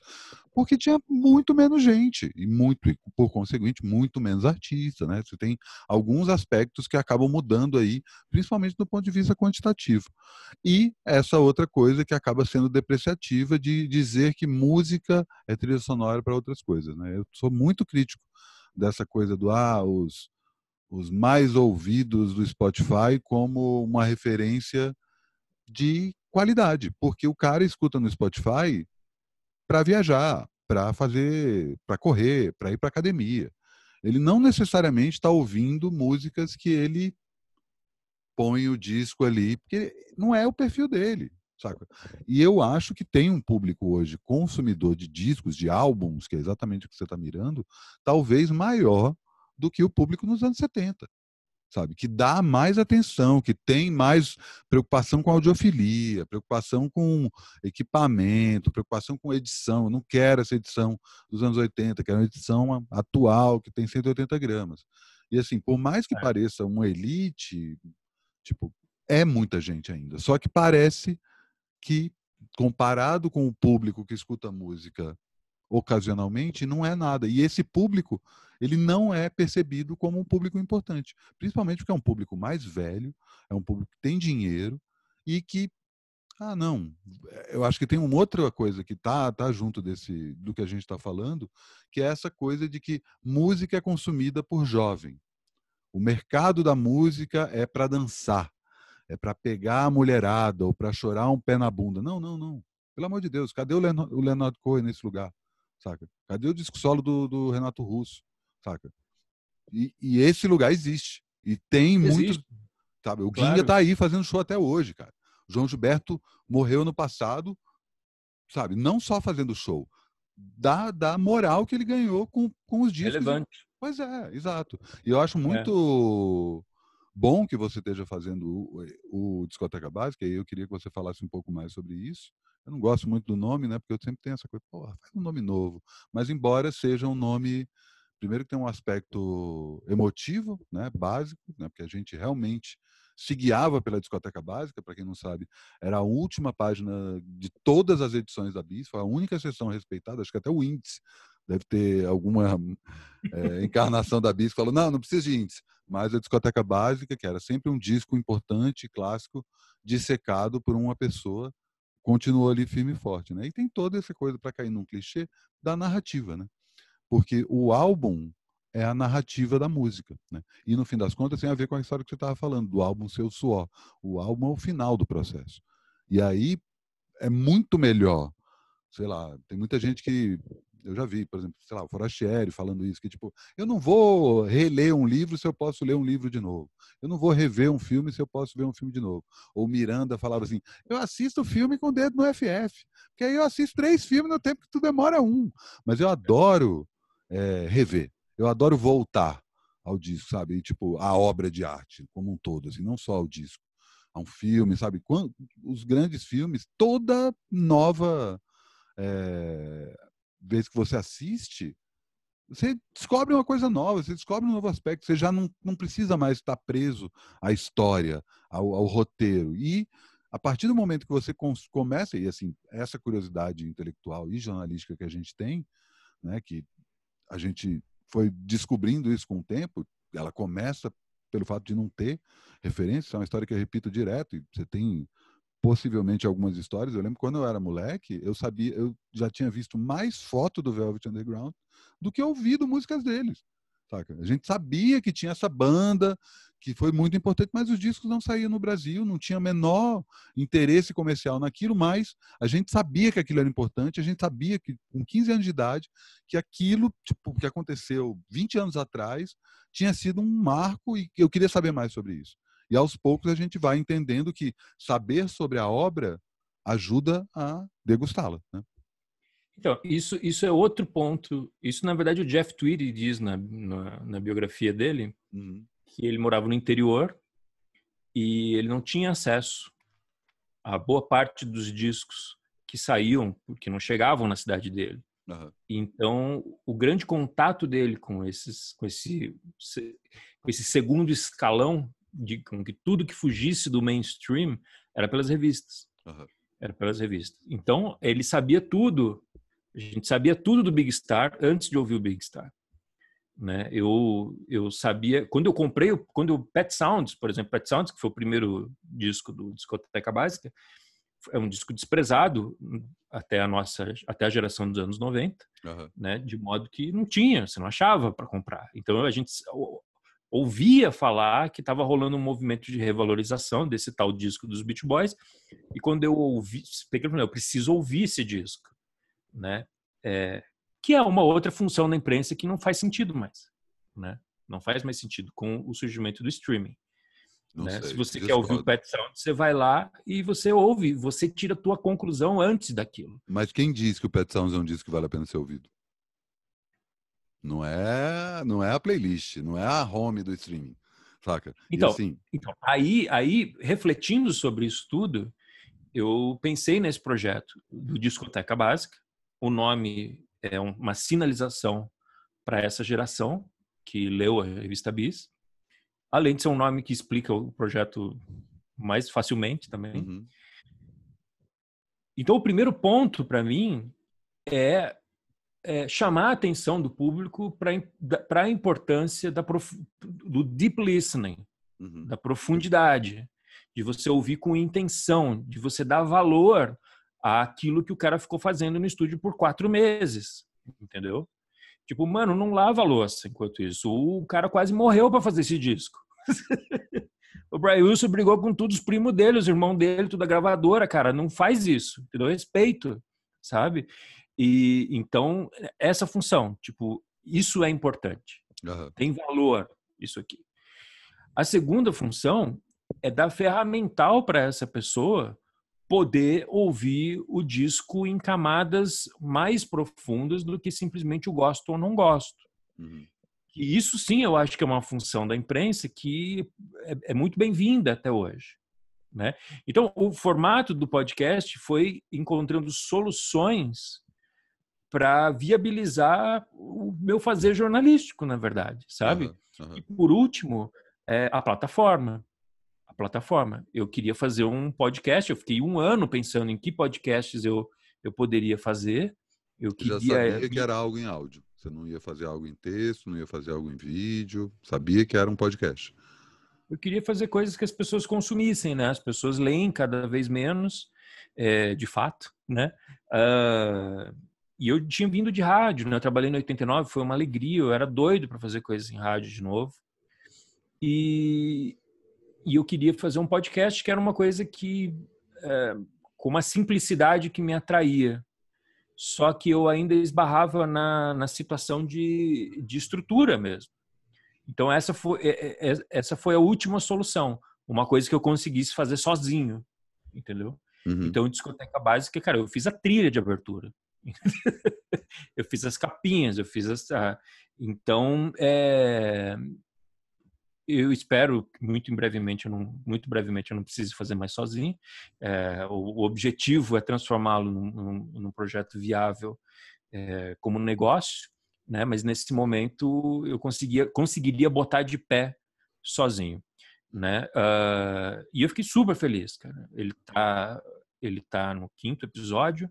porque tinha muito menos gente e muito, por conseguinte, muito menos artista, né? Você tem alguns aspectos que acabam mudando aí, principalmente do ponto de vista quantitativo. E essa outra coisa que acaba sendo depreciativa de dizer que música é trilha sonora para outras coisas, né? Eu sou muito crítico dessa coisa do ah, os os mais ouvidos do Spotify como uma referência de qualidade, porque o cara escuta no Spotify para viajar, para fazer, para correr, para ir para academia. Ele não necessariamente está ouvindo músicas que ele põe o disco ali, porque não é o perfil dele, saca? E eu acho que tem um público hoje consumidor de discos, de álbuns, que é exatamente o que você está mirando, talvez maior do que o público nos anos 70 sabe? Que dá mais atenção, que tem mais preocupação com audiofilia, preocupação com equipamento, preocupação com edição. Eu não quero essa edição dos anos 80, quero uma edição atual, que tem 180 gramas. E assim, por mais que é. pareça uma elite, tipo, é muita gente ainda. Só que parece que, comparado com o público que escuta música ocasionalmente, não é nada. E esse público, ele não é percebido como um público importante, principalmente porque é um público mais velho, é um público que tem dinheiro e que ah, não. Eh, eu acho que tem uma outra coisa que tá, tá junto desse do que a gente está falando, que é essa coisa de que música é consumida por jovem. O mercado da música é para dançar, é para pegar a mulherada ou para chorar um pé na bunda. Não, não, não. Pelo amor de Deus, cadê o Leonardo Cohen nesse lugar? saca? Cadê o disco solo do, do Renato Russo, saca? E, e, esse lugar existe. E tem existe. muito. Sabe? O claro. Guinga tá aí fazendo show até hoje, cara. O João Gilberto morreu no passado, sabe? Não só fazendo show, da, da moral que ele ganhou com, com os discos. Relevante. Pois é, exato. E eu acho é. muito é. bom que você esteja fazendo o, o Discoteca Básica, e eu queria que você falasse um pouco mais sobre isso, eu não gosto muito do nome, né? Porque eu sempre tenho essa coisa, porra, faz um nome novo. Mas embora seja um nome, primeiro que tem um aspecto emotivo, né? Básico, né? Porque a gente realmente se guiava pela discoteca básica, para quem não sabe, era a última página de todas as edições da BIS, foi a única sessão respeitada, acho que até o índice deve ter alguma é, encarnação da BIS que falou, não, não precisa de índice, mas a discoteca básica, que era sempre um disco importante, clássico, dissecado por uma pessoa, continuou ali firme e forte, né? E tem toda essa coisa para cair num clichê da narrativa, né? Porque o álbum é a narrativa da música, né? E no fim das contas tem a ver com a história que você estava falando do álbum seu suor. O álbum é o final do processo. E aí é muito melhor, sei lá, tem muita gente que eu já vi, por exemplo, sei lá, o Forachieri falando isso, que tipo, eu não vou reler um livro se eu posso ler um livro de novo. Eu não vou rever um filme se eu posso ver um filme de novo. Ou Miranda falava assim, eu assisto filme com o dedo no FF, porque aí eu assisto três filmes no tempo que tu demora um. Mas eu adoro é, rever, eu adoro voltar ao disco, sabe? E, tipo, a obra de arte como um todo, assim, não só ao disco. A um filme, sabe? Quando, os grandes filmes, toda nova é, vez que você assiste, você descobre uma coisa nova, você descobre um novo aspecto, você já não, não precisa mais estar preso à história, ao, ao roteiro. E a partir do momento que você começa, e assim, essa curiosidade intelectual e jornalística que a gente tem, né, que a gente foi descobrindo isso com o tempo, ela começa pelo fato de não ter referência, é uma história que eu repito direto, e você tem possivelmente algumas histórias. Eu lembro quando eu era moleque, eu sabia, eu já tinha visto mais foto do Velvet Underground do que ouvido músicas deles. Saca? A gente sabia que tinha essa banda, que foi muito importante, mas os discos não saíam no Brasil, não tinha menor interesse comercial naquilo, mas a gente sabia que aquilo era importante, a gente sabia que com 15 anos de idade, que aquilo tipo, que aconteceu 20 anos atrás tinha sido um marco e eu queria saber mais sobre isso. E aos poucos a gente vai entendendo que saber sobre a obra ajuda a degustá-la. Né? Então, isso, isso é outro ponto. Isso, na verdade, o Jeff Tweedy diz na, na, na biografia dele uhum. que ele morava no interior e ele não tinha acesso a boa parte dos discos que saíam, porque não chegavam na cidade dele. Uhum. Então, o grande contato dele com, esses, com, esse, com esse segundo escalão de, com que tudo que fugisse do mainstream era pelas revistas. Uhum. Era pelas revistas. Então, ele sabia tudo. A gente sabia tudo do Big Star antes de ouvir o Big Star. Né? Eu eu sabia quando eu comprei quando o Pet Sounds, por exemplo, Pet Sounds que foi o primeiro disco do discoteca básica, é um disco desprezado até a nossa até a geração dos anos 90, uhum. né? De modo que não tinha, você não achava para comprar. Então a gente ouvia falar que estava rolando um movimento de revalorização desse tal disco dos Beach Boys. E quando eu ouvi, eu preciso ouvir esse disco, né? É, que é uma outra função da imprensa que não faz sentido mais, né? Não faz mais sentido com o surgimento do streaming. Né? Sei, Se você quer ouvir o Pet Sound, você vai lá e você ouve, você tira a tua conclusão antes daquilo. Mas quem diz que o Pet Sound é um disco que vale a pena ser ouvido? Não é, não é a playlist, não é a home do streaming, saca? Então, assim... então aí, aí, refletindo sobre isso tudo, eu pensei nesse projeto do Discoteca Básica. O nome é uma sinalização para essa geração que leu a revista Bis. Além de ser um nome que explica o projeto mais facilmente também. Uhum. Então, o primeiro ponto para mim é é, chamar a atenção do público para a importância da prof, do deep listening, uhum. da profundidade, de você ouvir com intenção, de você dar valor àquilo que o cara ficou fazendo no estúdio por quatro meses, entendeu? Tipo, mano, não lava a louça enquanto isso. O cara quase morreu para fazer esse disco. o Brian Wilson brigou com todos os primos dele, os irmãos dele, toda a gravadora, cara. Não faz isso, entendeu? Respeito, sabe? E então essa função, tipo, isso é importante. Uhum. Tem valor isso aqui. A segunda função é dar ferramental para essa pessoa poder ouvir o disco em camadas mais profundas do que simplesmente o gosto ou não gosto. Uhum. E isso sim, eu acho que é uma função da imprensa que é, é muito bem-vinda até hoje. Né? Então, o formato do podcast foi encontrando soluções para viabilizar o meu fazer jornalístico, na verdade, sabe? Uhum, uhum. E por último, é, a plataforma. A plataforma. Eu queria fazer um podcast, eu fiquei um ano pensando em que podcasts eu, eu poderia fazer. Eu queria... já sabia é que era algo em áudio. Você não ia fazer algo em texto, não ia fazer algo em vídeo. Sabia que era um podcast. Eu queria fazer coisas que as pessoas consumissem, né? As pessoas leem cada vez menos, é, de fato, né? Uh, e eu tinha vindo de rádio, né? Eu trabalhei no 89, foi uma alegria, eu era doido para fazer coisas em rádio de novo. E, e eu queria fazer um podcast que era uma coisa que é, com uma simplicidade que me atraía. Só que eu ainda esbarrava na, na situação de, de estrutura mesmo. Então essa foi é, é, é, essa foi a última solução, uma coisa que eu conseguisse fazer sozinho, entendeu? Uhum. Então discoteca básica, cara, eu fiz a trilha de abertura. eu fiz as capinhas, eu fiz as. Ah, então, é, eu espero muito brevemente, eu não, muito brevemente, eu não preciso fazer mais sozinho. É, o, o, objetivo é transformá-lo num, num, num, projeto viável é, como negócio, né? Mas nesse momento eu conseguia, conseguiria botar de pé sozinho, né? Uh, e eu fiquei super feliz, cara. Ele tá, ele tá no quinto episódio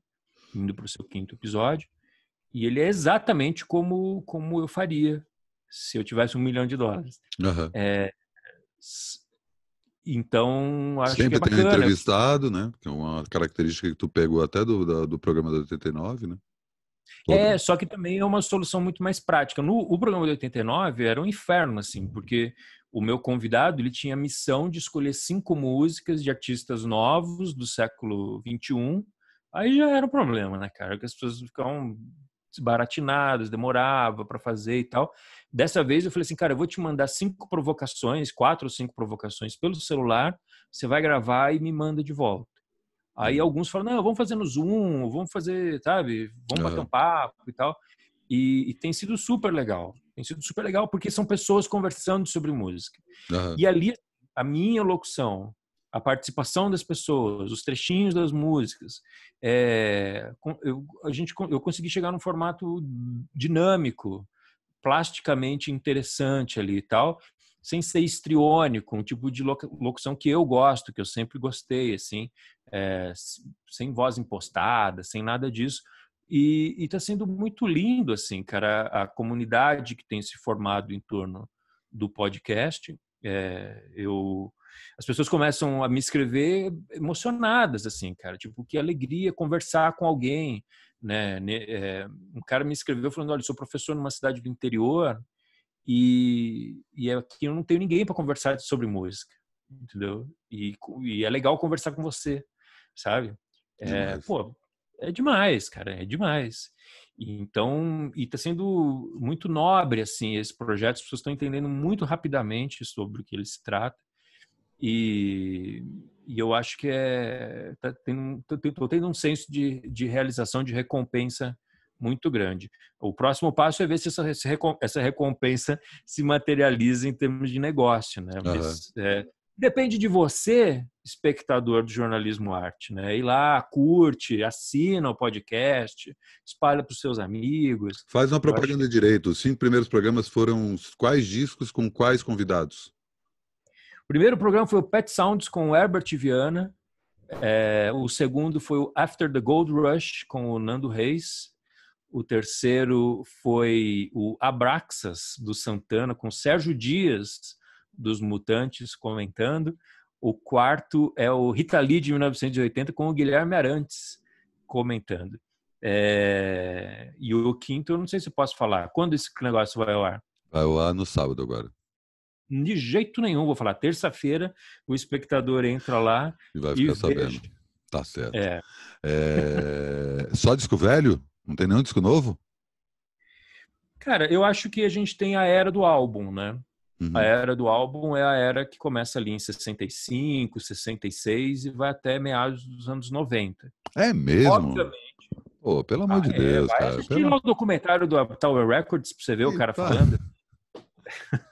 indo para o seu quinto episódio, e ele é exatamente como, como eu faria se eu tivesse um milhão de dólares. Uhum. É, então, acho Sempre que é tem entrevistado, né? Que é uma característica que tu pegou até do, da, do programa do 89, né? Todo. É, só que também é uma solução muito mais prática. No o programa de 89 era um inferno, assim, uhum. porque o meu convidado ele tinha a missão de escolher cinco músicas de artistas novos do século 21 Aí já era um problema, né, cara? Que as pessoas ficavam baratinadas, demorava para fazer e tal. Dessa vez eu falei assim, cara, eu vou te mandar cinco provocações, quatro ou cinco provocações pelo celular, você vai gravar e me manda de volta. Aí uhum. alguns falam, não, vamos fazer no Zoom, vamos fazer, sabe, vamos uhum. bater um papo e tal. E, e, tem sido super legal. Tem sido super legal porque são pessoas conversando sobre música. Uhum. E ali, a minha locução, a participação das pessoas, os trechinhos das músicas. É, eu, a gente, eu consegui chegar num formato dinâmico, plasticamente interessante ali e tal, sem ser estriônico, um tipo de locução que eu gosto, que eu sempre gostei, assim, é, sem voz impostada, sem nada disso. E está sendo muito lindo, assim, cara, a, a, comunidade que tem se formado em torno do podcast. É, eu as pessoas começam a me escrever emocionadas, assim, cara. Tipo, que alegria conversar com alguém, né? né é, um cara me escreveu falando, olha, eu sou professor numa cidade do interior e, e aqui eu não tenho ninguém para conversar sobre música, entendeu? E, e, é legal conversar com você, sabe? É, pô, é demais, cara, é demais. Então, e está sendo muito nobre, assim, esse projeto, as pessoas estão entendendo muito rapidamente sobre o que ele se trata. E, e eu acho que é tá, tem, tô, tendo um senso de, de realização, de recompensa muito grande. O próximo passo é ver se essa, essa recompensa se materializa em termos de negócio, né? Mas, é, depende de você, espectador do jornalismo arte, né? Ir lá, curte, assina o podcast, espalha para os seus amigos. Faz uma propaganda que... direito. Os cinco primeiros programas foram quais discos com quais convidados? primeiro programa foi o Pet Sounds com o Herbert Viana. É, o segundo foi o After the Gold Rush com o Nando Reis. O terceiro foi o Abraxas do Santana com Sérgio Dias dos Mutantes comentando. O quarto é o Rita Lee de 1980 com o Guilherme Arantes comentando. É... E o quinto, eu não sei se eu posso falar. Quando esse negócio vai ao ar? Vai ao ar no sábado agora de jeito nenhum. Vou falar, terça-feira o espectador entra lá e vai ficar e sabendo. Veja. Tá certo. É. É... Só disco velho? Não tem nenhum disco novo? Cara, eu acho que a gente tem a era do álbum, né? Uhum. A era do álbum é a era que começa ali em 65, 66 e vai até meados dos anos 90. É mesmo? Obviamente. Pô, pelo ah, amor ah, de é, Deus, é, cara. Assistir pelo... o documentário do Tower Records pra você ver o cara falando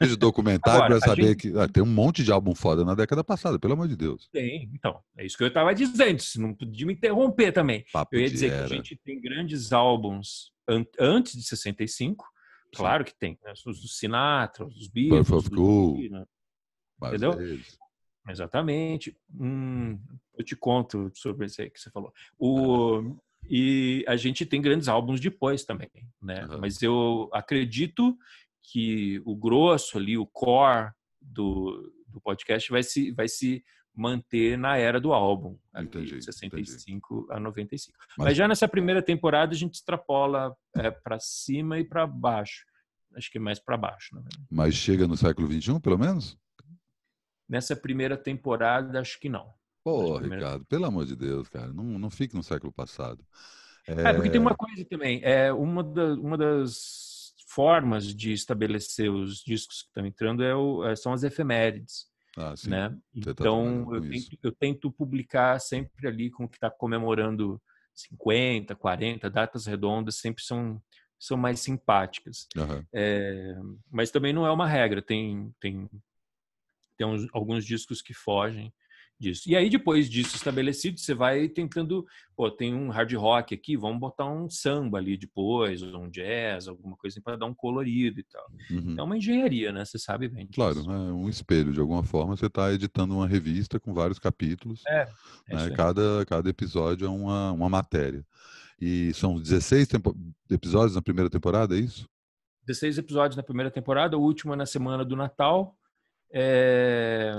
esse documentário para saber gente... que ah, tem um monte de álbum foda na década passada, pelo amor de Deus. Tem, então. É isso que eu estava dizendo, se não podia me interromper também. Papo eu ia dizer era. que a gente tem grandes álbuns an antes de 65, claro que tem. Né? Os Sinatra, os Beatles, Birth of Cool. Entendeu? Vezes. Exatamente. Hum, eu te conto sobre isso aí que você falou. O, tá. E a gente tem grandes álbuns depois também, né? Uhum. Mas eu acredito que o grosso ali, o core do, do podcast vai se, vai se manter na era do álbum, ali, entendi, de 65 entendi. a 95. Mas, Mas já nessa primeira temporada a gente extrapola é, para cima e para baixo. Acho que é mais para baixo. Mas chega no século 21, pelo menos? Nessa primeira temporada, acho que não. Pô, primeira... Ricardo, pelo amor de Deus, cara, não, não fique no século passado. É... é porque tem é. uma coisa também. É uma, da, uma das formas de estabelecer os discos que estão entrando é o, é, são as efemérides. Ah, né? Tá então, eu, tento, eu, tento, publicar sempre ali com o que está comemorando 50, 40, datas redondas, sempre são, são mais simpáticas. Uhum. É, mas também não é uma regra, tem, tem, tem uns, alguns discos que fogem disso. E aí, depois disso estabelecido, você vai tentando, pô, tem um hard rock aqui, vamos botar um samba ali depois, um jazz, alguma coisa assim, para dar um colorido e tal. Uhum. É uma engenharia, né? Você sabe bem disso. Claro, é um espelho. De alguma forma, você está editando uma revista com vários capítulos. É, é né? cada, cada episódio é uma, uma matéria. E são 16 tempo... episódios na primeira temporada, é isso? 16 episódios na primeira temporada, o último é na semana do Natal. É...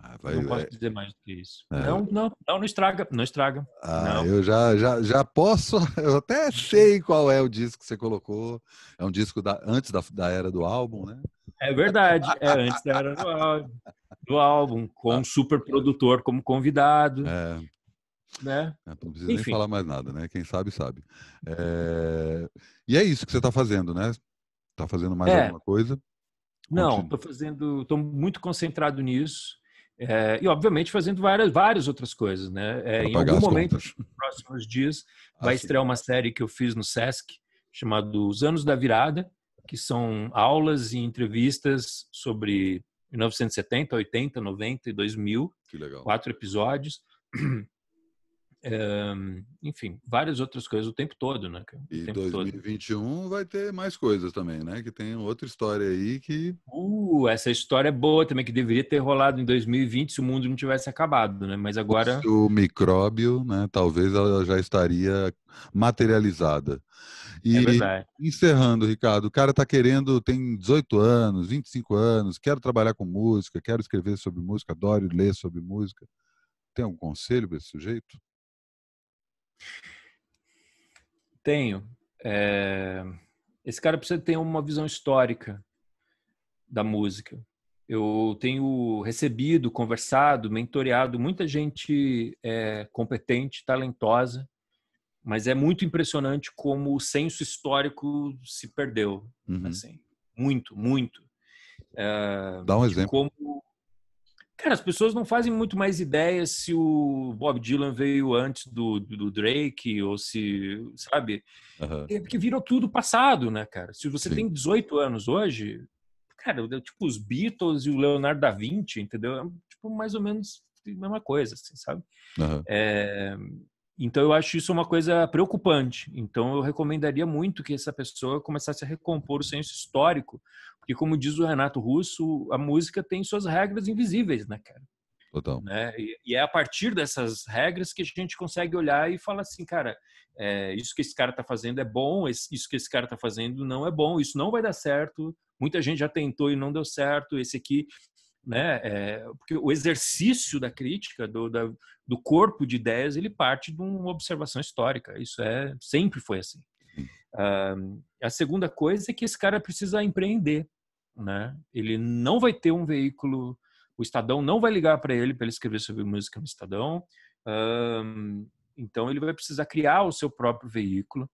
Ah, vai, não vai. posso é. dizer mais do que isso. É. Não, não, não, não estraga, não estraga. Ah, não. eu já, já, já posso, eu até sei qual é o disco que você colocou. É um disco da, antes da, da era do álbum, né? É verdade, é antes da era do álbum, do álbum com ah. um super produtor como convidado. É. Né? É, não precisa Enfim. nem falar mais nada, né? Quem sabe, sabe. É... E é isso que você está fazendo, né? Está fazendo mais é. alguma coisa? Não, estou fazendo, estou muito concentrado nisso. É, e, obviamente, fazendo várias, várias outras coisas, né? É, em algum momento, contas. nos próximos dias, ah, vai estrear uma série que eu fiz no Sesc, chamada Os Anos da Virada, que são aulas e entrevistas sobre 1970, 80, 90 e 2000. Que legal. Quatro episódios enfim, várias outras coisas o tempo todo, né? O e 2021 todo. vai ter mais coisas também, né? Que tem outra história aí que. Uh, essa história é boa também, que deveria ter rolado em 2020 se o mundo não tivesse acabado, né? Mas agora. O micróbio, né? Talvez ela já estaria materializada. E é encerrando, Ricardo, o cara tá querendo, tem 18 anos, 25 anos, quero trabalhar com música, quero escrever sobre música, adoro ler sobre música. Tem algum conselho para esse sujeito? Tenho. É... Esse cara precisa ter uma visão histórica da música. Eu tenho recebido, conversado, mentoreado muita gente é, competente, talentosa, mas é muito impressionante como o senso histórico se perdeu. Uhum. Assim, muito, muito. É, Dá um exemplo. Como Cara, as pessoas não fazem muito mais ideia se o Bob Dylan veio antes do, do Drake ou se, sabe? Uhum. É porque virou tudo passado, né, cara? Se você Sim. tem 18 anos hoje, cara, é tipo os Beatles e o Leonardo da Vinci, entendeu? É, tipo mais ou menos a mesma coisa, assim, sabe? Uhum. É, então eu acho isso uma coisa preocupante. Então eu recomendaria muito que essa pessoa começasse a recompor o senso histórico, porque como diz o Renato Russo, a música tem suas regras invisíveis, né, cara? Total. Né? E, é a partir dessas regras que a gente consegue olhar e falar assim, cara, é, isso que esse cara está fazendo é bom, isso que esse cara está fazendo não é bom, isso não vai dar certo. Muita gente já tentou e não deu certo. Esse aqui, né? É, porque o exercício da crítica, do, da, do corpo de ideias, ele parte de uma observação histórica. Isso é sempre foi assim. Uh, a segunda coisa é que esse cara precisa empreender, né? Ele não vai ter um veículo, o Estadão não vai ligar para ele para ele escrever sobre música no Estadão. Uh, então ele vai precisar criar o seu próprio veículo.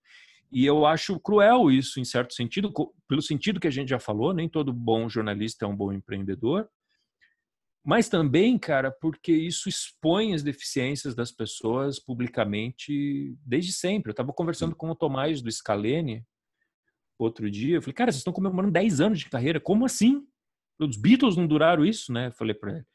E eu acho cruel isso, em certo sentido, pelo sentido que a gente já falou, nem todo bom jornalista é um bom empreendedor, mas também, cara, porque isso expõe as deficiências das pessoas publicamente desde sempre. Eu estava conversando com o Tomás do Scalene outro dia. Eu falei, cara, vocês estão comemorando 10 anos de carreira, como assim? Os Beatles não duraram isso, né? Eu falei para ele.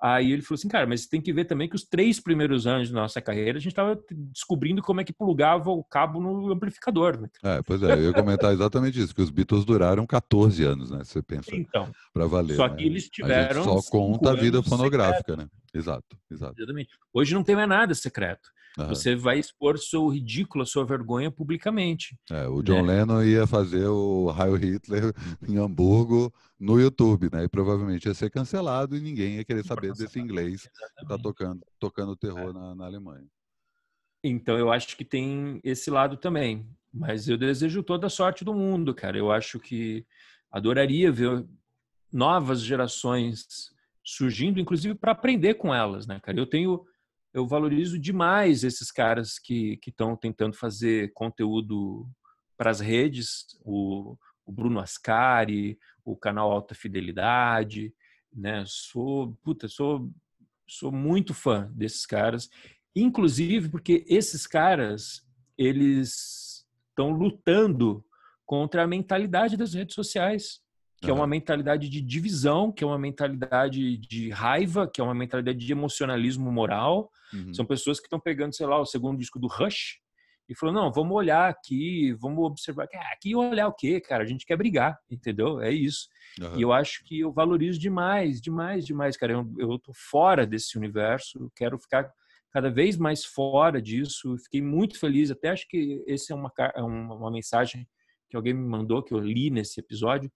Aí ele falou assim, cara, mas tem que ver também que os três primeiros anos da nossa carreira a gente estava descobrindo como é que plugava o cabo no amplificador, né? É, pois é, eu ia comentar exatamente isso, que os Beatles duraram 14 anos, né? Você pensa então, para valer. Só né? que eles tiveram. A gente só conta a vida fonográfica, secreto. né? Exato, exato. Exatamente. Hoje não tem mais nada secreto. Uhum. Você vai expor seu ridículo, sua vergonha publicamente. É, o né? John né? Lennon ia fazer o Heil Hitler em Hamburgo no YouTube, né? E provavelmente ia ser cancelado e ninguém ia querer saber desse inglês tá Exatamente. que está tocando, tocando terror é. na, na Alemanha. Então eu acho que tem esse lado também. Mas eu desejo toda a sorte do mundo, cara. Eu acho que adoraria ver novas gerações surgindo, inclusive para aprender com elas, né, cara? Eu tenho eu valorizo demais esses caras que estão tentando fazer conteúdo para as redes, o, o, Bruno Ascari, o canal Alta Fidelidade, né? Sou, puta, sou, sou muito fã desses caras, inclusive porque esses caras, eles estão lutando contra a mentalidade das redes sociais que é uma mentalidade de divisão, que é uma mentalidade de raiva, que é uma mentalidade de emocionalismo moral. Uhum. São pessoas que estão pegando, sei lá, o segundo disco do Rush e falou: não, vamos olhar aqui, vamos observar. Ah, aqui olhar o quê, cara? A gente quer brigar, entendeu? É isso. Uhum. E eu acho que eu valorizo demais, demais, demais, cara. Eu, eu tô fora desse universo, quero ficar cada vez mais fora disso. Fiquei muito feliz, até acho que essa é uma, é uma, uma mensagem que alguém me mandou, que eu li nesse episódio,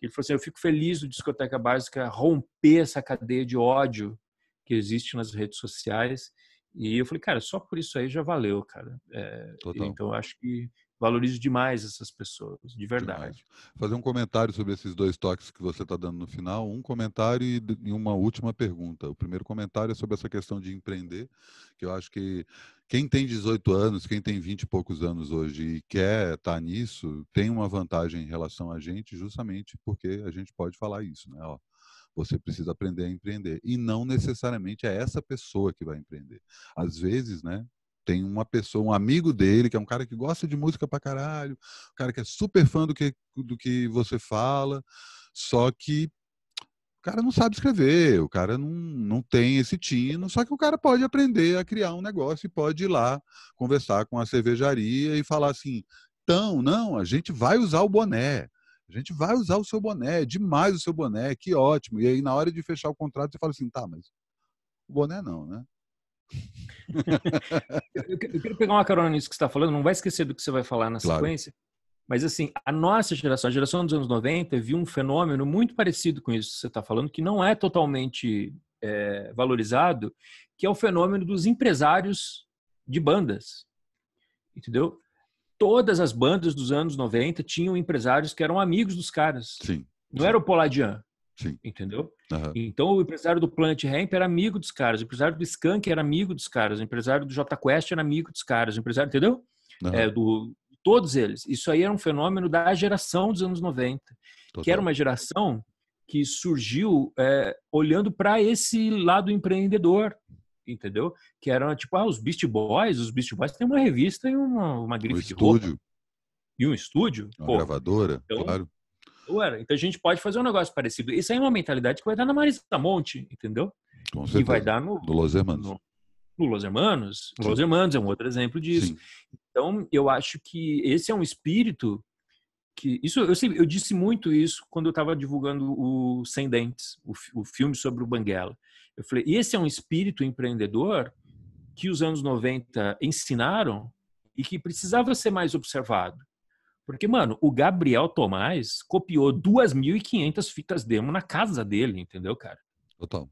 ele falou assim: Eu fico feliz do Discoteca Básica romper essa cadeia de ódio que existe nas redes sociais. E eu falei, cara, só por isso aí já valeu, cara. É, então acho que valorizo demais essas pessoas, de verdade. Demais. Fazer um comentário sobre esses dois toques que você está dando no final, um comentário e uma última pergunta. O primeiro comentário é sobre essa questão de empreender, que eu acho que quem tem 18 anos, quem tem 20 e poucos anos hoje e quer estar tá nisso, tem uma vantagem em relação a gente, justamente porque a gente pode falar isso, né? Ó, você precisa aprender a empreender. E não necessariamente é essa pessoa que vai empreender. Às vezes, né? Tem uma pessoa, um amigo dele, que é um cara que gosta de música pra caralho, um cara que é super fã do que, do que você fala, só que o cara não sabe escrever, o cara não, não tem esse tino, só que o cara pode aprender a criar um negócio e pode ir lá conversar com a cervejaria e falar assim: então, não, a gente vai usar o boné, a gente vai usar o seu boné, é demais o seu boné, que ótimo. E aí, na hora de fechar o contrato, você fala assim: tá, mas o boné não, né? eu, eu, eu quero pegar uma carona nisso que você está falando, não vai esquecer do que você vai falar na claro. sequência mas, assim, a nossa geração, a geração dos anos 90, viu um fenômeno muito parecido com isso que você está falando, que não é totalmente é, valorizado, que é o fenômeno dos empresários de bandas. Entendeu? Todas as bandas dos anos 90 tinham empresários que eram amigos dos caras. Sim. Não sim. era o Poladian. Sim. Entendeu? Uhum. Então, o empresário do Plant Hemp era amigo dos caras, o empresário do Skunk era amigo dos caras, o empresário do J Quest era amigo dos caras, o empresário, entendeu? Uhum. É, do, todos eles. Isso aí era um fenômeno da geração dos anos 90, Total. que era uma geração que surgiu é, olhando para esse lado empreendedor, entendeu? Que eram tipo, ah, os Beast Boys, os Beast Boys tem uma revista e uma, uma grife um estúdio. Roupa. E um estúdio. Uma Pô, gravadora, então, claro. Ué, então, então a gente pode fazer um negócio parecido. Isso aí é uma mentalidade que vai dar na Marisa Monte, entendeu? Com certeza. E vai dar no... Los Hermanos. No, no Los Hermanos. Sim. Los Hermanos é um outro exemplo disso. Sim. Então, eu acho que esse é um espírito que isso eu, eu disse muito isso quando eu estava divulgando o Sem Dentes, o, o filme sobre o Banguela. Eu falei, esse é um espírito empreendedor que os anos 90 ensinaram e que precisava ser mais observado. Porque, mano, o Gabriel Tomás copiou 2.500 fitas demo na casa dele, entendeu, cara?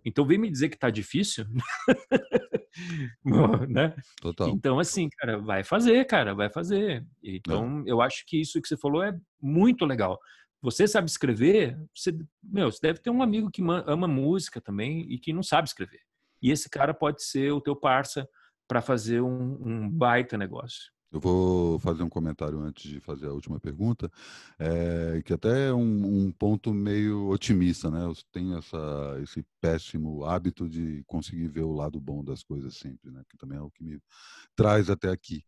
Então vem me dizer que tá difícil. né? Total. Então, assim, cara, vai fazer, cara, vai fazer. É. Então, é. eu acho que isso que você falou é muito legal. Você sabe escrever, você, meu, você deve ter um amigo que ama música também e que não sabe escrever. E esse cara pode ser o teu parça para fazer um, um baita negócio. Eu vou fazer um comentário antes de fazer a última pergunta, é, que até é um, um, ponto meio otimista, né? Eu tenho essa, esse péssimo hábito de conseguir ver o lado bom das coisas sempre, né? Que também é o que me traz até aqui.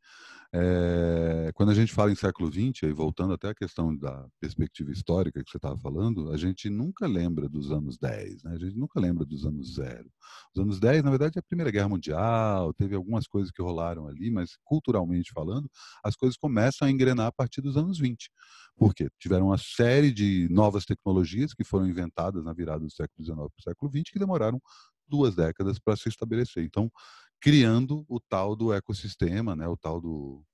É, quando a gente fala em século XX, aí voltando até a questão da perspectiva histórica que você estava falando, a gente nunca lembra dos anos 10, né? a gente nunca lembra dos anos zero. Os anos 10, na verdade, é a Primeira Guerra Mundial, teve algumas coisas que rolaram ali, mas culturalmente falando, as coisas começam a engrenar a partir dos anos 20. Por quê? Tiveram uma série de novas tecnologias que foram inventadas na virada do século XIX para o século XX que demoraram duas décadas para se estabelecer. Então, criando o tal do ecossistema, né? o tal do.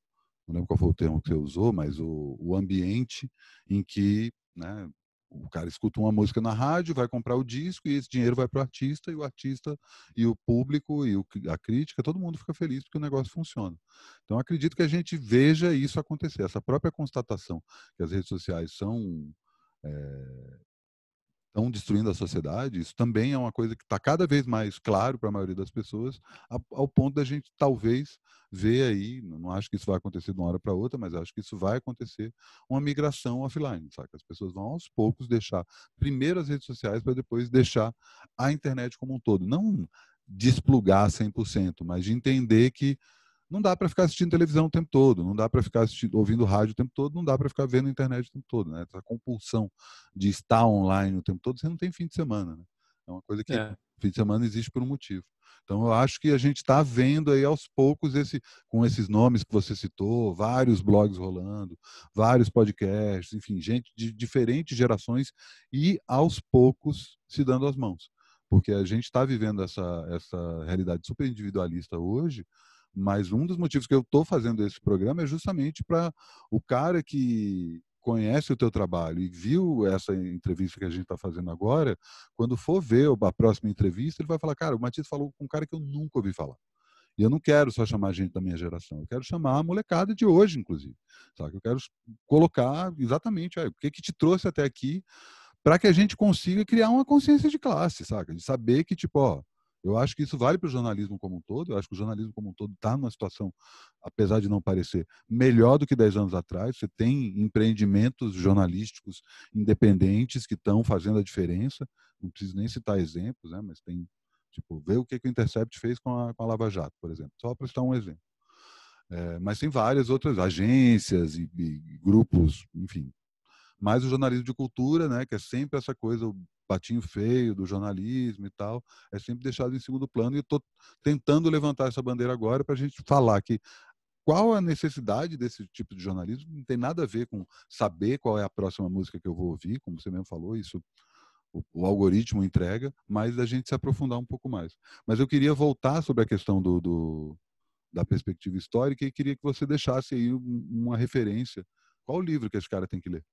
Não lembro qual foi o termo que você usou, mas o, o ambiente em que né, o cara escuta uma música na rádio, vai comprar o disco e esse dinheiro vai para o artista e o artista e o público e o, a crítica, todo mundo fica feliz porque o negócio funciona. Então acredito que a gente veja isso acontecer. Essa própria constatação que as redes sociais são é, estão destruindo a sociedade, isso também é uma coisa que está cada vez mais claro para a maioria das pessoas, ao ponto da gente talvez ver aí, não acho que isso vai acontecer de uma hora para outra, mas acho que isso vai acontecer, uma migração offline, saca? As pessoas vão aos poucos deixar primeiro as redes sociais para depois deixar a internet como um todo. Não desplugar 100%, mas de entender que não dá para ficar assistindo televisão o tempo todo, não dá para ficar ouvindo rádio o tempo todo, não dá para ficar vendo a internet o tempo todo. Né? Essa compulsão de estar online o tempo todo, você não tem fim de semana. Né? É uma coisa que é. fim de semana existe por um motivo. Então eu acho que a gente está vendo aí aos poucos esse, com esses nomes que você citou, vários blogs rolando, vários podcasts, enfim, gente de diferentes gerações e aos poucos se dando as mãos, porque a gente está vivendo essa essa realidade super individualista hoje mas um dos motivos que eu estou fazendo esse programa é justamente para o cara que conhece o teu trabalho e viu essa entrevista que a gente está fazendo agora, quando for ver a próxima entrevista, ele vai falar, cara, o Matias falou com um cara que eu nunca ouvi falar. E eu não quero só chamar gente da minha geração, eu quero chamar a molecada de hoje, inclusive. Sabe? Eu quero colocar exatamente aí, o que, que te trouxe até aqui para que a gente consiga criar uma consciência de classe, saca? De saber que, tipo, ó, eu acho que isso vale para o jornalismo como um todo. Eu acho que o jornalismo como um todo está numa situação, apesar de não parecer, melhor do que 10 anos atrás. Você tem empreendimentos jornalísticos independentes que estão fazendo a diferença. Não preciso nem citar exemplos, né? mas tem, tipo, ver o que, que o Intercept fez com a, com a Lava Jato, por exemplo. Só para citar um exemplo. É, mas tem várias outras agências e, e, grupos, enfim. Mas o jornalismo de cultura, né, que é sempre essa coisa, patinho feio do jornalismo e tal, é sempre deixado em segundo plano. E estou tentando levantar essa bandeira agora para a gente falar que qual a necessidade desse tipo de jornalismo não tem nada a ver com saber qual é a próxima música que eu vou ouvir, como você mesmo falou, isso o, o algoritmo entrega, mas a gente se aprofundar um pouco mais. Mas eu queria voltar sobre a questão do, do da perspectiva histórica e queria que você deixasse aí uma referência. Qual o livro que esse cara tem que ler?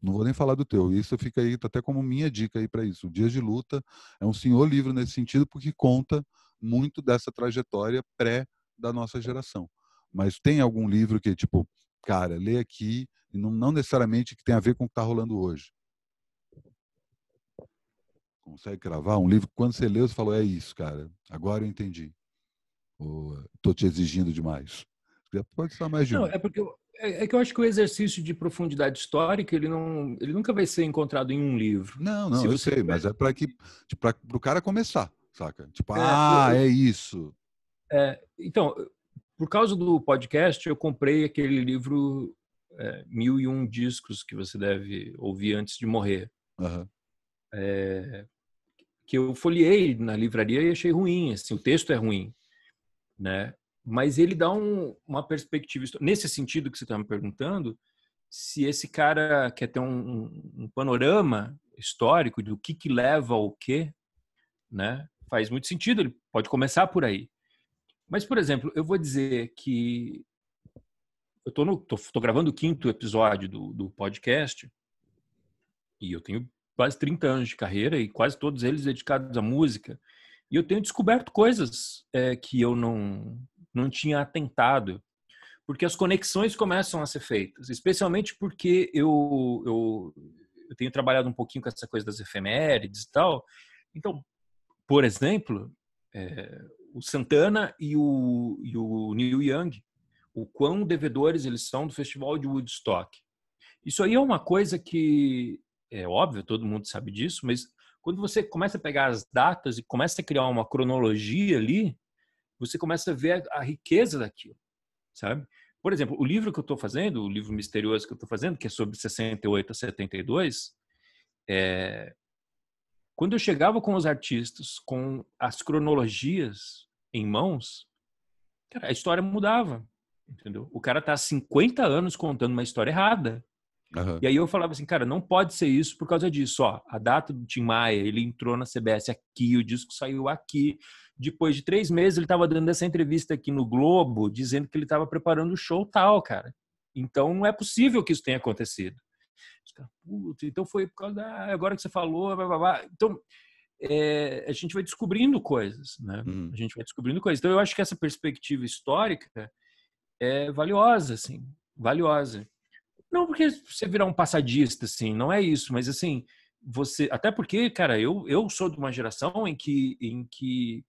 Não vou nem falar do teu. Isso fica aí tá até como minha dica aí para isso. O Dias de Luta é um senhor livro nesse sentido porque conta muito dessa trajetória pré da nossa geração. Mas tem algum livro que tipo, cara, lê aqui e não, não necessariamente que tem a ver com o que está rolando hoje. Consegue cravar um livro quando você leu você falou é isso, cara. Agora eu entendi. Estou te exigindo demais. Pode estar mais de um. Não, é porque eu é, é que eu acho que o exercício de profundidade histórica ele, não, ele nunca vai ser encontrado em um livro. Não, não, Se eu sei, vai... mas é para que para tipo, o cara começar, saca? Tipo, é, ah, eu, é isso. É, então, por causa do podcast, eu comprei aquele livro é, Mil e Um Discos que você deve ouvir antes de morrer. Uhum. É, que eu folhei na livraria e achei ruim, assim, o texto é ruim, né? mas ele dá um, uma perspectiva nesse sentido que você está me perguntando se esse cara quer ter um, um, panorama histórico do que que leva ao quê né faz muito sentido ele pode começar por aí mas por exemplo eu vou dizer que eu tô, no, tô, tô gravando o quinto episódio do, do podcast e eu tenho quase 30 anos de carreira e quase todos eles dedicados à música e eu tenho descoberto coisas é, que eu não não tinha atentado, porque as conexões começam a ser feitas, especialmente porque eu, eu, eu tenho trabalhado um pouquinho com essa coisa das efemérides e tal. Então, por exemplo, é, o Santana e o, e o Neil Young, o quão devedores eles são do Festival de Woodstock. Isso aí é uma coisa que é óbvio, todo mundo sabe disso, mas quando você começa a pegar as datas e começa a criar uma cronologia ali, você começa a ver a, a riqueza daquilo, sabe? Por exemplo, o livro que eu estou fazendo, o livro misterioso que eu estou fazendo, que é sobre 68 a 72, é... quando eu chegava com os artistas, com as cronologias em mãos, cara, a história mudava, entendeu? O cara está há 50 anos contando uma história errada. Uhum. E aí eu falava assim, cara, não pode ser isso por causa disso. Ó, a data do Tim Maia, ele entrou na CBS aqui, o disco saiu aqui. Depois de três meses, ele estava dando essa entrevista aqui no Globo, dizendo que ele estava preparando o show tal, cara. Então não é possível que isso tenha acontecido. Puta, então foi por causa da. Ah, agora que você falou, blá, blá, blá. Então, é, a gente vai descobrindo coisas, né? Hum. A gente vai descobrindo coisas. Então, eu acho que essa perspectiva histórica é valiosa, assim, valiosa. Não porque você virar um passadista, assim, não é isso, mas assim, você. Até porque, cara, eu, eu sou de uma geração em que, em que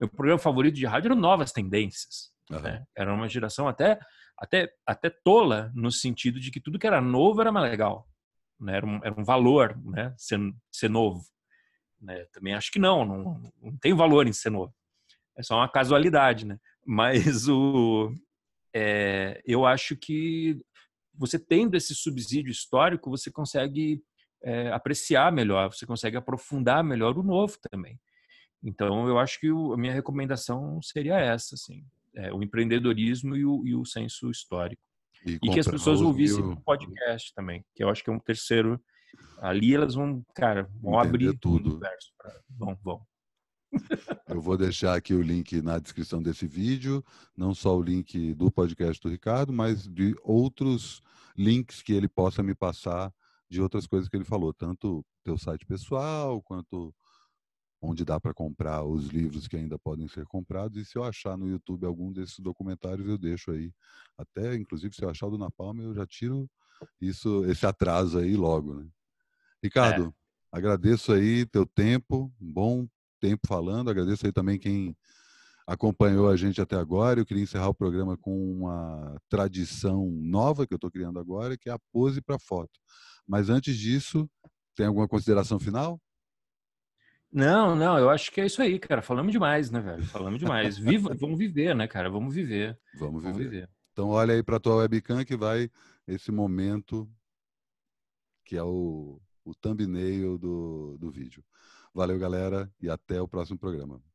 meu programa favorito de rádio eram novas tendências. Uhum. Né? Era uma geração até, até, até tola, no sentido de que tudo que era novo era mais legal. Né? Era, um, era um valor né? ser, ser novo. Né? Também acho que não, não, não tem valor em ser novo. É só uma casualidade, né? Mas o, é, eu acho que você tendo esse subsídio histórico, você consegue é, apreciar melhor, você consegue aprofundar melhor o novo também. Então, eu acho que o, a minha recomendação seria essa, assim, é, o empreendedorismo e o, e o senso histórico. E, e que as pessoas ouvissem o podcast também, que eu acho que é um terceiro. Ali elas vão, cara, vão Entender abrir tudo. universo. pra, Bom, bom. Eu vou deixar aqui o link na descrição desse vídeo, não só o link do podcast do Ricardo, mas de outros links que ele possa me passar de outras coisas que ele falou, tanto teu site pessoal, quanto onde dá para comprar os livros que ainda podem ser comprados. E se eu achar no YouTube algum desses documentários, eu deixo aí. Até, inclusive, se eu achar o do Napalm, eu já tiro isso, esse atraso aí logo. Né? Ricardo, é. agradeço aí teu tempo, bom tempo falando. Agradeço aí também quem acompanhou a gente até agora. Eu queria encerrar o programa com uma tradição nova que eu estou criando agora, que é a pose para foto. Mas antes disso, tem alguma consideração final? Não, não, eu acho que é isso aí, cara. Falamos demais, né, velho? Falamos demais. Viva, vamos viver, né, cara? Vamos viver. Vamos viver. Vamos viver. Então olha aí para tua webcam que vai esse momento que é o, o thumbnail do, do vídeo. Valeu, galera, e até o próximo programa.